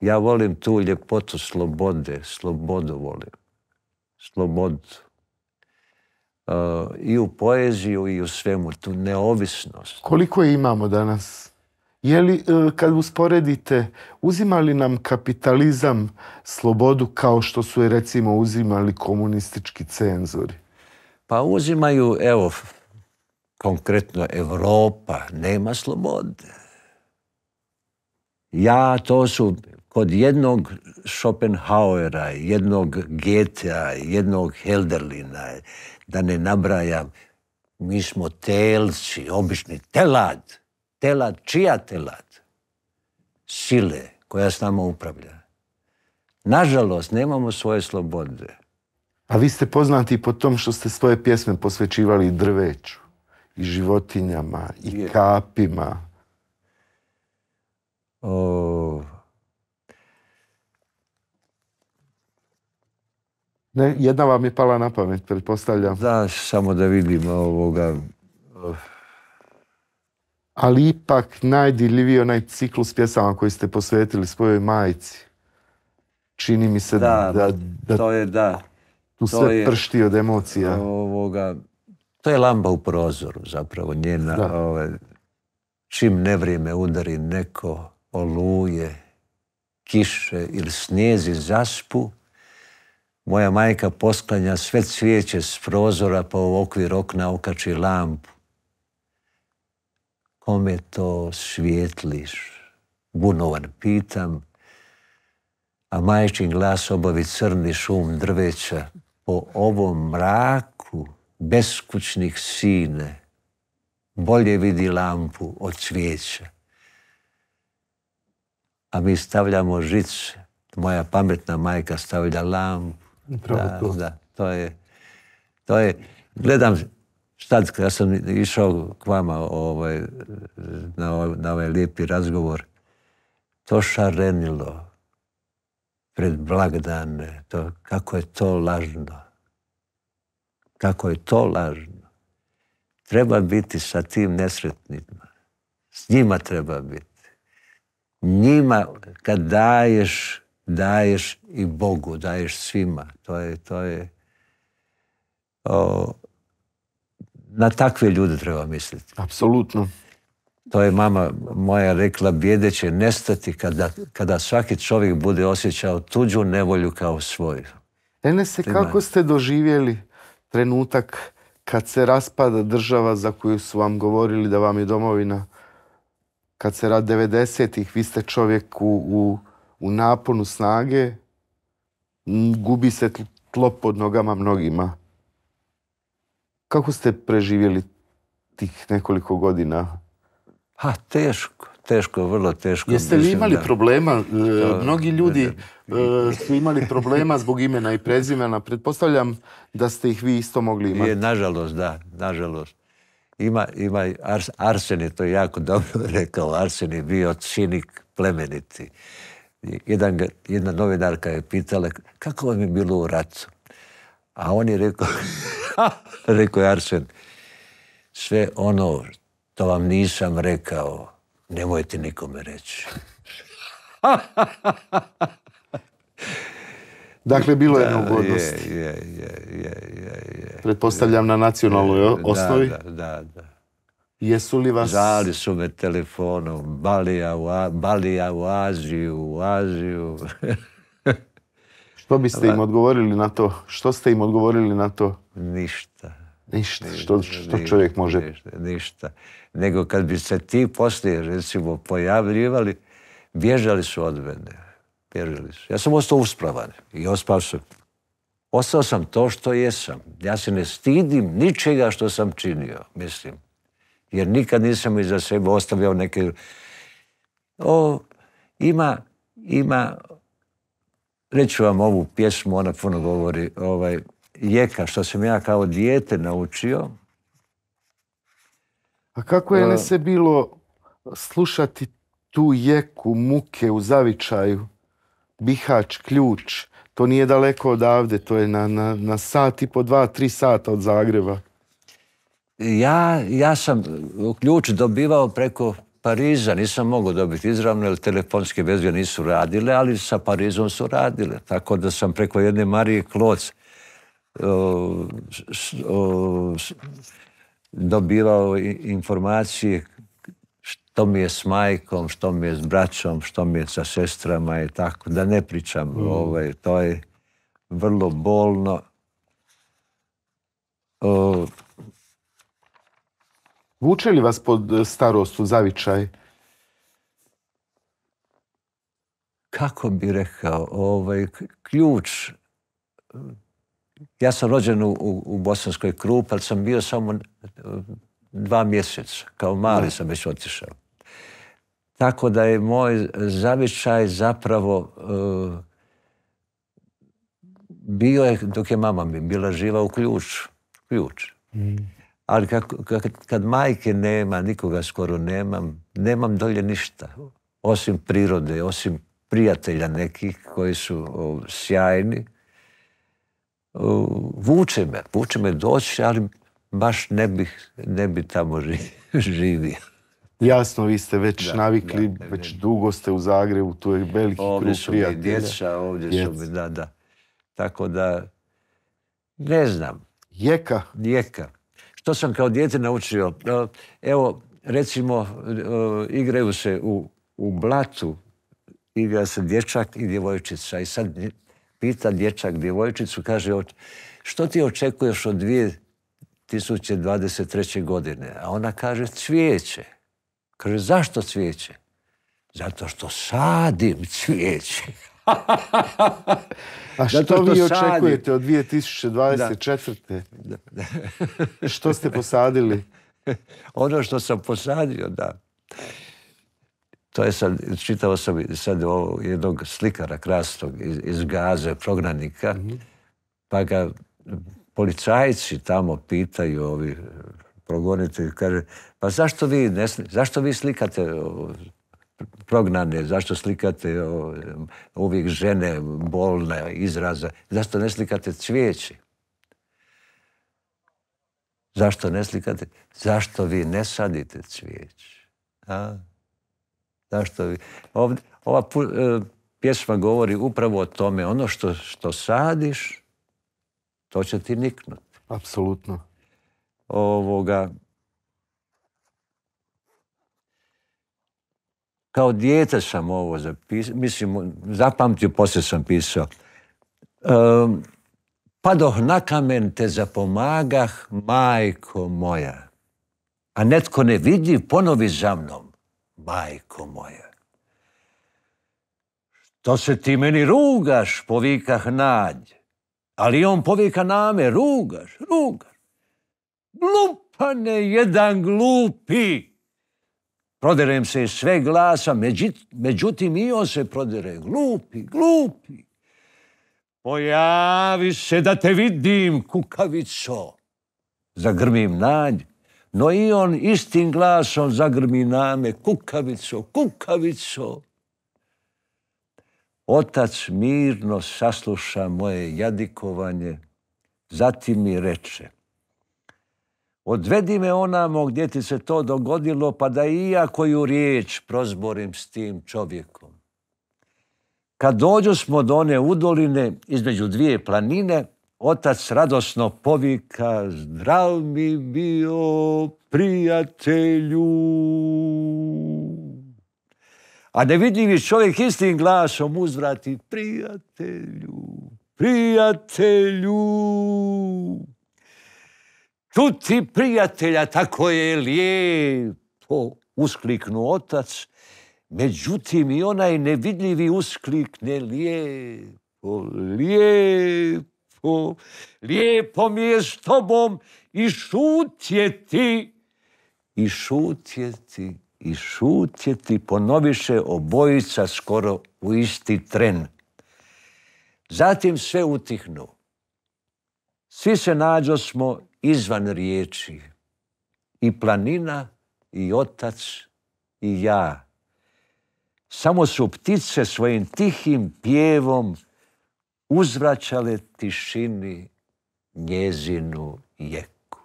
Ja volim tu ljepotu slobode, slobodu volim. Slobodu i u poeziju i u svemu, tu neovisnost. Koliko je imamo danas? Je li, e, kad usporedite, uzimali nam kapitalizam slobodu kao što su je recimo uzimali komunistički cenzori? Pa uzimaju, evo, konkretno Europa nema slobode. Ja, to su kod jednog Schopenhauera, jednog Goethea, jednog Helderlina, da ne nabrajam. Mi smo telci, obični telad. Telad, čija telad? Sile koja s nama upravlja. Nažalost, nemamo svoje slobode. A vi ste poznati po tom što ste svoje pjesme posvećivali drveću, i životinjama, i kapima. O, Ne, jedna vam je pala na pamet, pretpostavljam. Da, samo da vidim ovoga. Eh. Ali ipak najdiljiviji onaj ciklus pjesama koji ste posvetili svojoj majici. Čini mi se da... to je, da. Tu to sve pršti od emocija. Ovoga, to je lamba u prozoru zapravo njena. Ove, čim nevrijeme udari neko, oluje, kiše ili snijezi zaspu, moja majka posklanja sve cvijeće s prozora pa u okvir okna okači lampu. Kome to svijetliš? Bunovan pitam, a majčin glas obavi crni šum drveća po ovom mraku beskućnih sine. Bolje vidi lampu od cvijeća. A mi stavljamo žice. Moja pametna majka stavlja lampu. Da, da, to je, to je, gledam šta, ja sam išao k vama ovaj, na, ovaj, na ovaj lijepi razgovor, to šarenilo pred blagdane, to, kako je to lažno. Kako je to lažno. Treba biti sa tim nesretnima. S njima treba biti. Njima kad daješ daješ i Bogu, daješ svima. To je, to je, o, na takve ljude treba misliti. Apsolutno. To je mama moja rekla, bjede će nestati kada, kada svaki čovjek bude osjećao tuđu nevolju kao svoju. Enese, kako ste doživjeli trenutak kad se raspada država za koju su vam govorili da vam je domovina, kad se rad 90-ih, vi ste čovjek u, u u naponu snage gubi se tlo pod nogama mnogima. Kako ste preživjeli tih nekoliko godina? Ha, teško, teško, vrlo teško. Jeste li imali problema? Mnogi ljudi su imali problema zbog imena i prezimena. Pretpostavljam da ste ih vi isto mogli imati. nažalost, da, nažalost. Ima, Arsen je to jako dobro rekao. Arsen je bio cinik plemeniti jedan, jedna novinarka je pitala kako vam je bilo u ratu. A on je rekao, rekao je Arsen, sve ono to vam nisam rekao, nemojte nikome reći. dakle, bilo je neugodnost. Je, Pretpostavljam na nacionalnoj osnovi. da, da. da. Jesu li vas... su me telefonom, Balija u, u Aziju, u Aziju. što biste im odgovorili na to? Što ste im odgovorili na to? Ništa. Ništa, što, čovjek može... Ništa, Nego kad bi se ti poslije, recimo, pojavljivali, bježali su od mene. Bježali su. Ja sam ostao uspravan i ospao sam. Ostao sam to što jesam. Ja se ne stidim ničega što sam činio, mislim jer nikad nisam iza sebe ostavljao neke... O, ima, ima, reću vam ovu pjesmu, ona puno govori, ovaj, Jeka, što sam ja kao dijete naučio. A kako je ne se bilo slušati tu jeku muke u zavičaju? bihač, ključ, to nije daleko odavde, to je na, na sat i po dva, tri sata od Zagreba ja, ja sam ključ dobivao preko Pariza, nisam mogao dobiti izravno jer telefonske veze nisu radile, ali sa Parizom su radile. Tako da sam preko jedne Marije Kloc uh, dobivao informacije što mi je s majkom, što mi je s braćom, što mi je sa sestrama i tako, da ne pričam. Mm. Ovaj, to je vrlo bolno. Uh, Vuče li vas pod e, starost u zavičaj? Kako bih rekao, ovaj, ključ... Ja sam rođen u, u Bosanskoj Krupi, ali sam bio samo e, dva mjeseca. Kao mali sam već otišao. Tako da je moj zavičaj zapravo e, bio je dok je mama mi bila živa u ključ. ključ. Mm ali kad, majke nema, nikoga skoro nemam, nemam dolje ništa. Osim prirode, osim prijatelja nekih koji su sjajni. vuče me, vuče me doći, ali baš ne bih, ne bi tamo živio. Jasno, vi ste već navikli, već dugo ste u Zagrebu, tu je veliki ovdje prijatelja. Ovdje su djeca, ovdje su mi, da, da. Tako da, ne znam. Jeka? Jeka. To sam kao dijete naučio? E, evo, recimo, e, igraju se u, u blatu, igra se dječak i djevojčica. I sad pita dječak djevojčicu, kaže, što ti očekuješ od 2023. godine? A ona kaže, cvijeće. Kaže, zašto cvijeće? Zato što sadim cvijeće. A što vi očekujete od 2024. Da. što ste posadili? Ono što sam posadio, da. To je sad, čitao sam sad jednog slikara krastog iz, iz Gaze, prognanika, mhm. pa ga policajci tamo pitaju ovi progonitelji, kaže, pa zašto vi, zašto vi slikate prognane, zašto slikate uvijek žene, bolne izraza, zašto ne slikate cvijeće? Zašto ne slikate? Zašto vi ne sadite cvijeće? Zašto vi? ova e, pjesma govori upravo o tome. Ono što, što sadiš, to će ti niknuti. Apsolutno. Ovoga, Kao dijete sam ovo zapisao, mislim, zapamtio, poslije sam pisao. padoh na kamen te zapomagah, majko moja. A netko ne vidi, ponovi za mnom, majko moja. Što se ti meni rugaš, povikah nađ. Ali on povika name, rugaš, rugaš. Glupane, jedan glupi. Proderem se iz sve glasa, međutim i on se prodere. Glupi, glupi. Pojavi se da te vidim, kukavico. Zagrmim nanj, no i on istim glasom zagrmi na me. Kukavico, kukavico. Otac mirno sasluša moje jadikovanje, zatim mi reče. Odvedi me onamo gdje ti se to dogodilo, pa da i ja koju riječ prozborim s tim čovjekom. Kad dođu smo do one udoline između dvije planine, otac radosno povika, zdrav mi bio prijatelju. A nevidljivi čovjek istim glasom uzvrati, prijatelju, prijatelju. Čuti prijatelja, tako je lijepo, uskliknu otac. Međutim, i onaj nevidljivi usklikne lijepo, lijepo, lijepo mi je s tobom i šutjeti, i šutjeti, i šutjeti, ponoviše obojica skoro u isti tren. Zatim sve utihnu. Svi se nađo smo izvan riječi. I planina, i otac, i ja. Samo su ptice svojim tihim pjevom uzvraćale tišini njezinu jeku.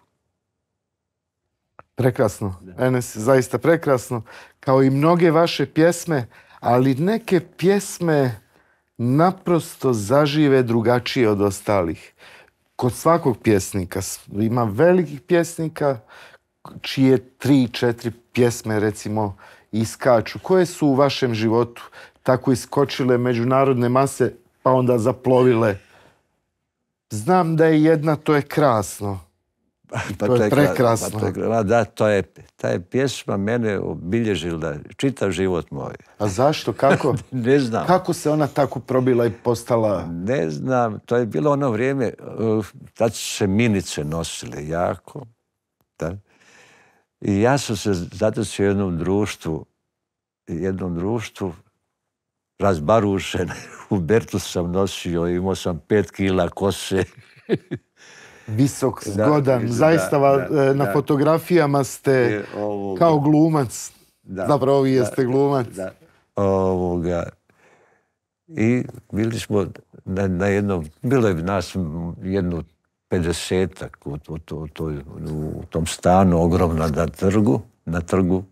Prekrasno, Enes, zaista prekrasno. Kao i mnoge vaše pjesme, ali neke pjesme naprosto zažive drugačije od ostalih kod svakog pjesnika, ima velikih pjesnika čije tri, četiri pjesme recimo iskaču, koje su u vašem životu tako iskočile međunarodne mase pa onda zaplovile. Znam da je jedna, to je krasno. Pa, to je pa prekrasno. Pa da, to je, ta je pjesma mene obilježila, čitav život moj. A zašto, kako? ne znam. Kako se ona tako probila i postala? Ne znam, to je bilo ono vrijeme, uh, tad su se minice nosile jako. Da? I ja sam se u jednom društvu, jednom društvu razbarušen. U Bertu sam nosio, imao sam pet kila kose. visok, zgodan, zaista e, na fotografijama ste kao glumac. Zapravo vi jeste glumac. Ovoga. I bili smo na, jednom, bilo je nas jednu pedesetak u, tom stanu, ogromna na trgu, na trgu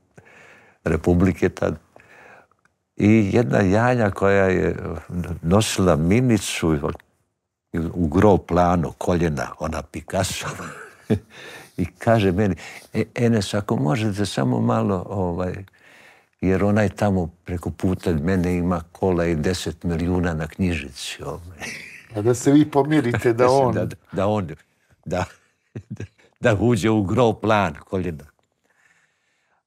Republike tad. I jedna Janja koja je nosila minicu u gro plano koljena, ona Picassova, i kaže meni, e, Enes, ako možete samo malo, ovaj, jer ona je tamo preko puta mene ima kola i deset milijuna na knjižici. Ovaj. A da se vi pomirite da on... da, on, da, da uđe u gro plan koljena.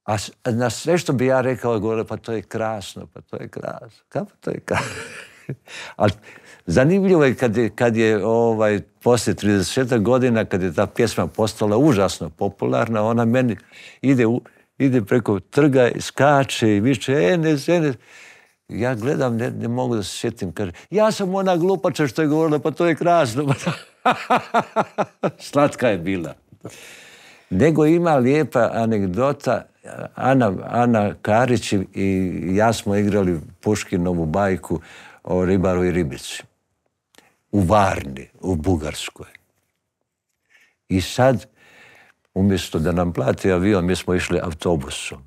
A na sve što bi ja rekao, gore, pa to je krasno, pa to je krasno. Kako to je krasno? Ali zanimljivo je kad je, kad je ovaj, poslije 30 godina, kad je ta pjesma postala užasno popularna, ona meni ide, ide preko trga, skače i viče, Enes, Ja gledam, ne, mogu da se sjetim. Kaže, ja sam ona glupača što je govorila, pa to je krasno. Slatka je bila. Nego ima lijepa anegdota. Ana, Ana Karić i ja smo igrali Puškinovu bajku o ribaru i ribici. U Varni, u Bugarskoj. I sad, umjesto da nam plati avion, mi smo išli autobusom.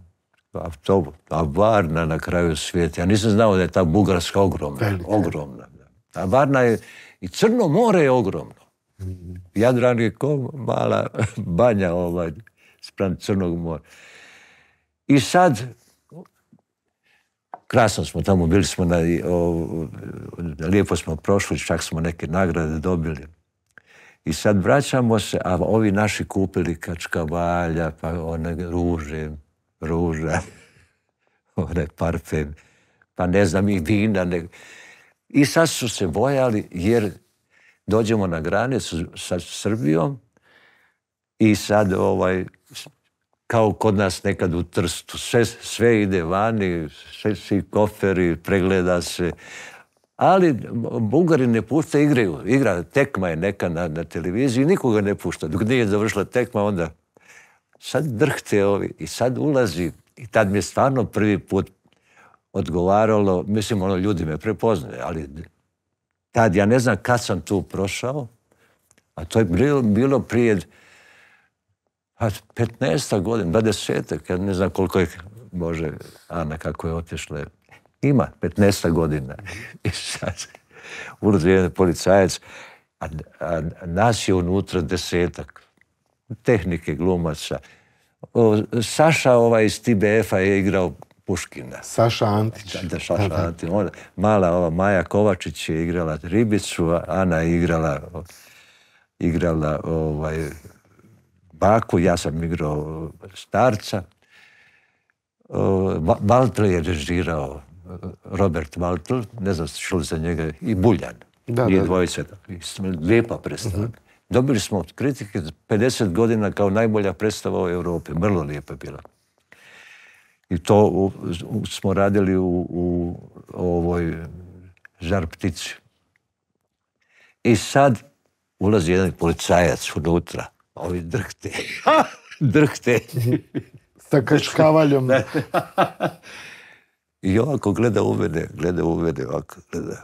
Autobus, a Varna na kraju svijeta. Ja nisam znao da je ta Bugarska ogromna. Ogromna. A Varna je, i Crno more je ogromno. Mhm. Jadran je ko mala banja ovaj, spram Crnog mora. I sad, Krasno smo tamo, bili smo na, o, lijepo smo prošli, čak smo neke nagrade dobili. I sad vraćamo se, a ovi naši kupili kačkavalja, pa one ruže, ruža, one parfem, pa ne znam i vina. Ne... I sad su se bojali jer dođemo na granicu sa Srbijom i sad ovaj, kao kod nas nekad u Trstu. Sve, sve ide vani, sve svi koferi, pregleda se. Ali Bugari ne pušta, igraju. Igra, tekma je neka na, na televiziji, nikoga ne pušta. Dok nije završila tekma, onda sad drhte ovi i sad ulazi. I tad mi je stvarno prvi put odgovaralo, mislim, ono, ljudi me prepoznaju, ali tad ja ne znam kad sam tu prošao, a to je bilo prije a 15 godina, 20 ja ne znam koliko je, Bože, Ana, kako je otišla. Ima 15 godina. I sad, ulazi jedan policajac, a, nas je unutra desetak. Tehnike glumaca. Saša ovaj iz TBF-a je igrao Puškina. Saša Antić. Da, Saša Antić. mala ova Maja Kovačić je igrala Ribicu, Ana je igrala igrala ovaj, baku, ja sam igrao starca. Valtl je režirao, e, Robert Valtl, ne znam što za njega, i Buljan. dvojice. Lijepa predstava. Mhm. Dobili smo od kritike 50 godina kao najbolja predstava u Europi. Vrlo lijepa bila. I to smo radili u, u ovoj žar ptici. I sad ulazi jedan policajac unutra ovi drhte. drhte. Sa kačkavaljom. I ovako gleda u mene, gleda u mene, ovako gleda.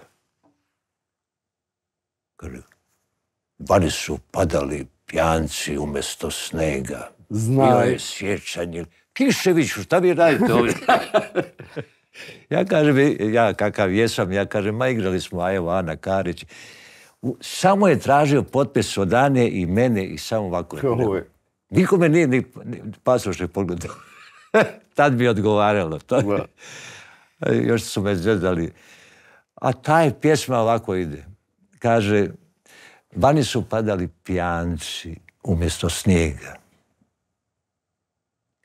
Vani su padali pjanci umjesto snega. Znaju. Bio je sjećanje. Kiševiću, šta vi radite ovdje? ja kažem, ja kakav jesam, ja kažem, ma igrali smo, a evo Ana Karić. Samo je tražio potpis od i mene i samo ovako. Nikome nije ni je pogledao. Tad bi odgovaralo. To. Još su me zvedali. A taj pjesma ovako ide. Kaže, vani su padali pijanci umjesto snijega.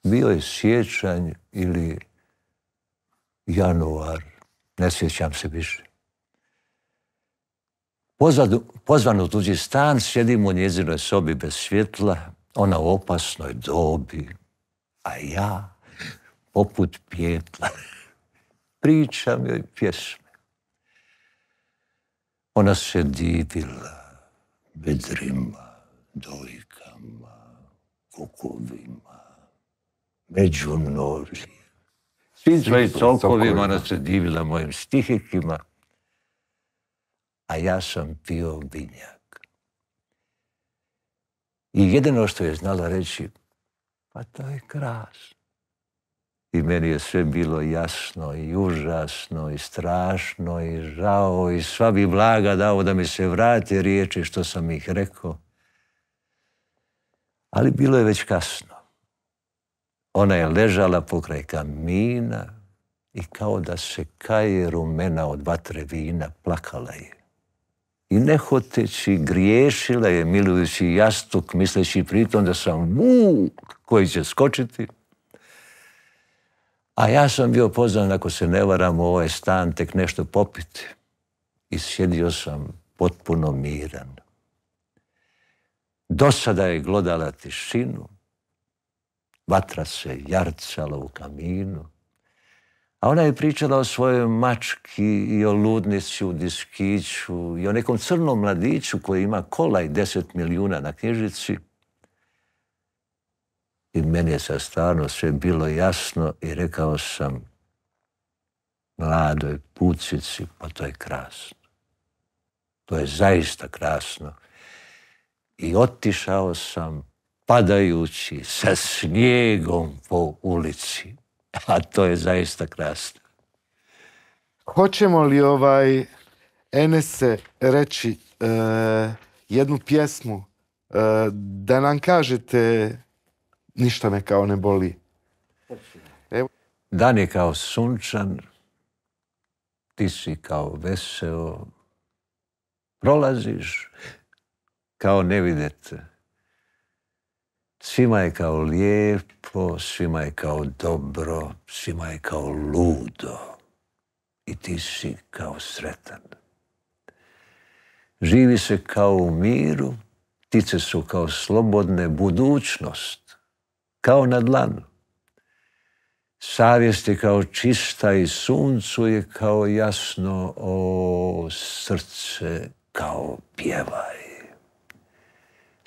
Bio je sjećanj ili januar. Ne sjećam se više pozvan u tuđi stan, sjedim u njezinoj sobi bez svjetla, ona u opasnoj dobi, a ja poput pjetla pričam joj pjesme. Ona se divila bedrima, dojkama, kukovima, među nožima. Svi cokovima ona se divila mojim stihikima a ja sam pio vinjak. I jedino što je znala reći, pa to je kras I meni je sve bilo jasno i užasno i strašno i žao i sva bi blaga dao da mi se vrate riječi što sam ih rekao. Ali bilo je već kasno. Ona je ležala pokraj kamina i kao da se kaje rumena od vatre vina plakala je i nehoteći griješila je milujući jastuk, misleći pritom da sam mu koji će skočiti. A ja sam bio pozvan, ako se ne varam, u ovaj stan tek nešto popiti. I sjedio sam potpuno miran. Do sada je glodala tišinu. Vatra se jarcala u kaminu. A ona je pričala o svojoj mački i o ludnici u diskiću i o nekom crnom mladiću koji ima kolaj i deset milijuna na knjižici. I meni je sad stvarno sve bilo jasno i rekao sam mladoj pucici, pa to je krasno. To je zaista krasno. I otišao sam padajući sa snijegom po ulici. A to je zaista krasno. Hoćemo li ovaj Enese reći e, jednu pjesmu e, da nam kažete ništa me kao ne boli. Evo. Dan je kao sunčan, ti si kao veseo, prolaziš kao ne videte. Svima je kao lijepo, svima je kao dobro, svima je kao ludo. I ti si kao sretan. Živi se kao u miru, ptice su kao slobodne budućnost, kao na dlanu. Savjest je kao čista i suncu je kao jasno, o srce kao pjevaj.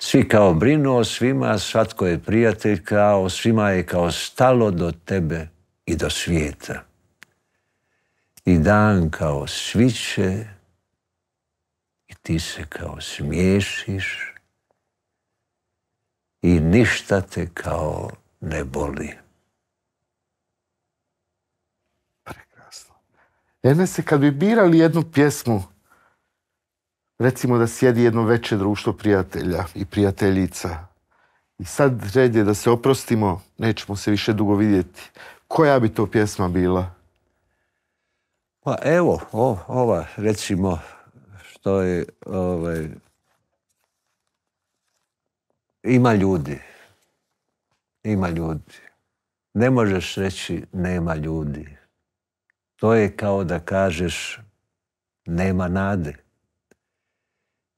Svi kao brinu o svima, svatko je prijatelj kao, svima je kao stalo do tebe i do svijeta. I dan kao sviće i ti se kao smiješiš i ništa te kao ne boli. Prekrasno. Ene se, kad bi birali jednu pjesmu recimo da sjedi jedno veće društvo prijatelja i prijateljica. I sad red je da se oprostimo, nećemo se više dugo vidjeti. Koja bi to pjesma bila? Pa evo, ova recimo što je ovaj, ima ljudi. Ima ljudi. Ne možeš reći nema ljudi. To je kao da kažeš nema nade.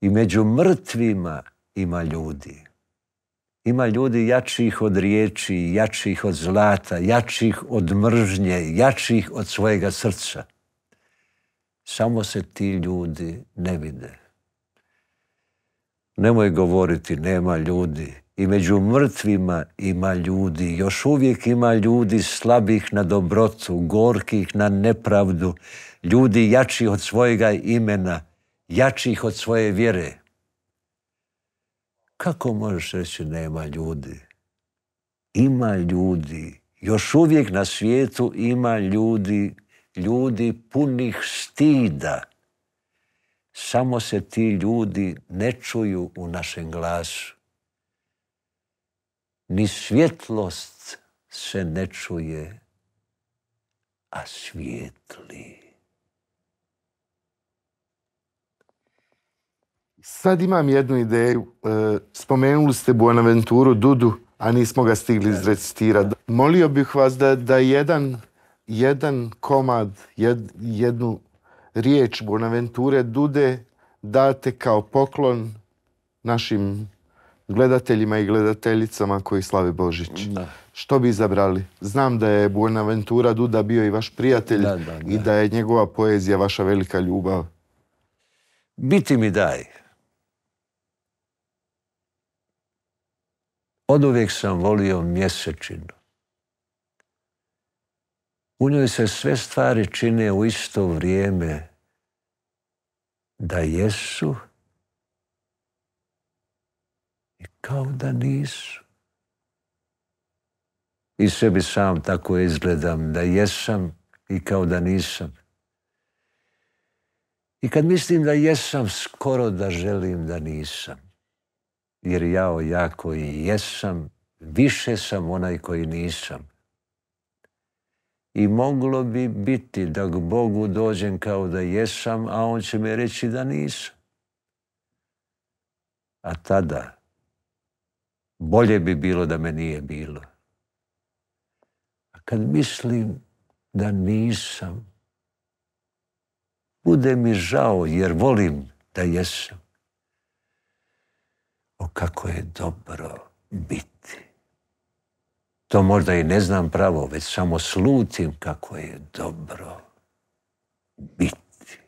I među mrtvima ima ljudi. Ima ljudi jačih od riječi, jačih od zlata, jačih od mržnje, jačih od svojega srca. Samo se ti ljudi ne vide. Nemoj govoriti nema ljudi. I među mrtvima ima ljudi. Još uvijek ima ljudi slabih na dobrotu, gorkih na nepravdu, ljudi jači od svojega imena, jačih od svoje vjere. Kako možeš reći nema ljudi? Ima ljudi. Još uvijek na svijetu ima ljudi, ljudi punih stida. Samo se ti ljudi ne čuju u našem glasu. Ni svjetlost se ne čuje, a svijetli. Sad imam jednu ideju. E, spomenuli ste Buenaventuru Dudu, a nismo ga stigli izrecitirati. Molio bih vas da, da jedan, jedan komad, jednu riječ Buenaventure Dude date kao poklon našim gledateljima i gledateljicama koji slave Božić. Što bi izabrali? Znam da je Buenaventura Duda bio i vaš prijatelj i da je njegova poezija vaša velika ljubav. Biti mi daj. Od uvijek sam volio mjesečinu. U njoj se sve stvari čine u isto vrijeme da jesu i kao da nisu. I sebi sam tako izgledam da jesam i kao da nisam. I kad mislim da jesam, skoro da želim da nisam jer jao ja koji jesam, više sam onaj koji nisam. I moglo bi biti da k Bogu dođem kao da jesam, a On će mi reći da nisam. A tada bolje bi bilo da me nije bilo. A kad mislim da nisam, bude mi žao jer volim da jesam kako je dobro biti. To možda i ne znam pravo, već samo slutim kako je dobro biti.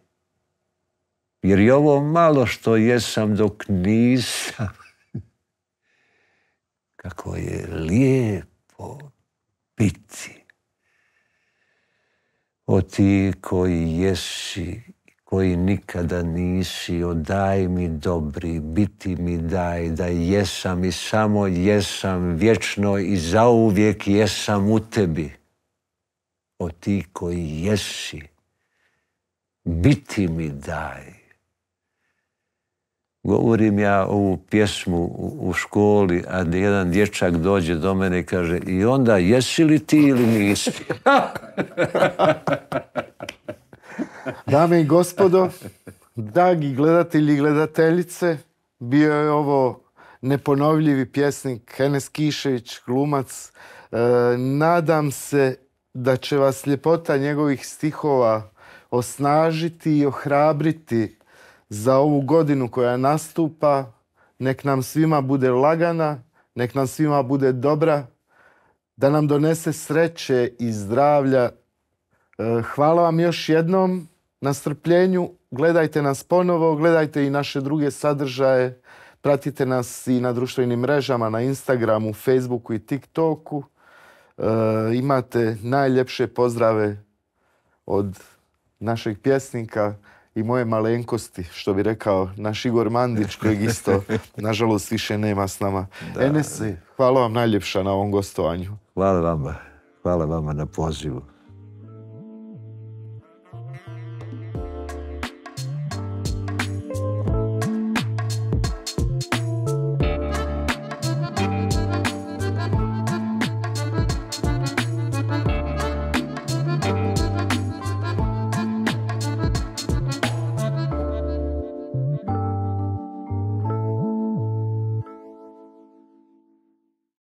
Jer i ovo malo što jesam dok nisam, kako je lijepo biti. O ti koji jesi koji nikada nisi, odaj mi dobri, biti mi daj, da jesam i samo jesam, vječno i zauvijek jesam u tebi. O ti koji jesi, biti mi daj. Govorim ja ovu pjesmu u školi, a jedan dječak dođe do mene i kaže i onda jesi li ti ili nisi? Dame i gospodo, dragi gledatelji i gledateljice, bio je ovo neponovljivi pjesnik Henes Kišević, glumac. E, nadam se da će vas ljepota njegovih stihova osnažiti i ohrabriti za ovu godinu koja nastupa. Nek nam svima bude lagana, nek nam svima bude dobra, da nam donese sreće i zdravlja Eh, hvala vam još jednom na strpljenju. Gledajte nas ponovo, gledajte i naše druge sadržaje. Pratite nas i na društvenim mrežama, na Instagramu, Facebooku i TikToku. Eh, imate najljepše pozdrave od našeg pjesnika i moje malenkosti, što bi rekao naš Igor Mandić, kojeg isto, nažalost, više nema s nama. Enese, hvala vam najljepša na ovom gostovanju. Hvala vama. Hvala vama na pozivu.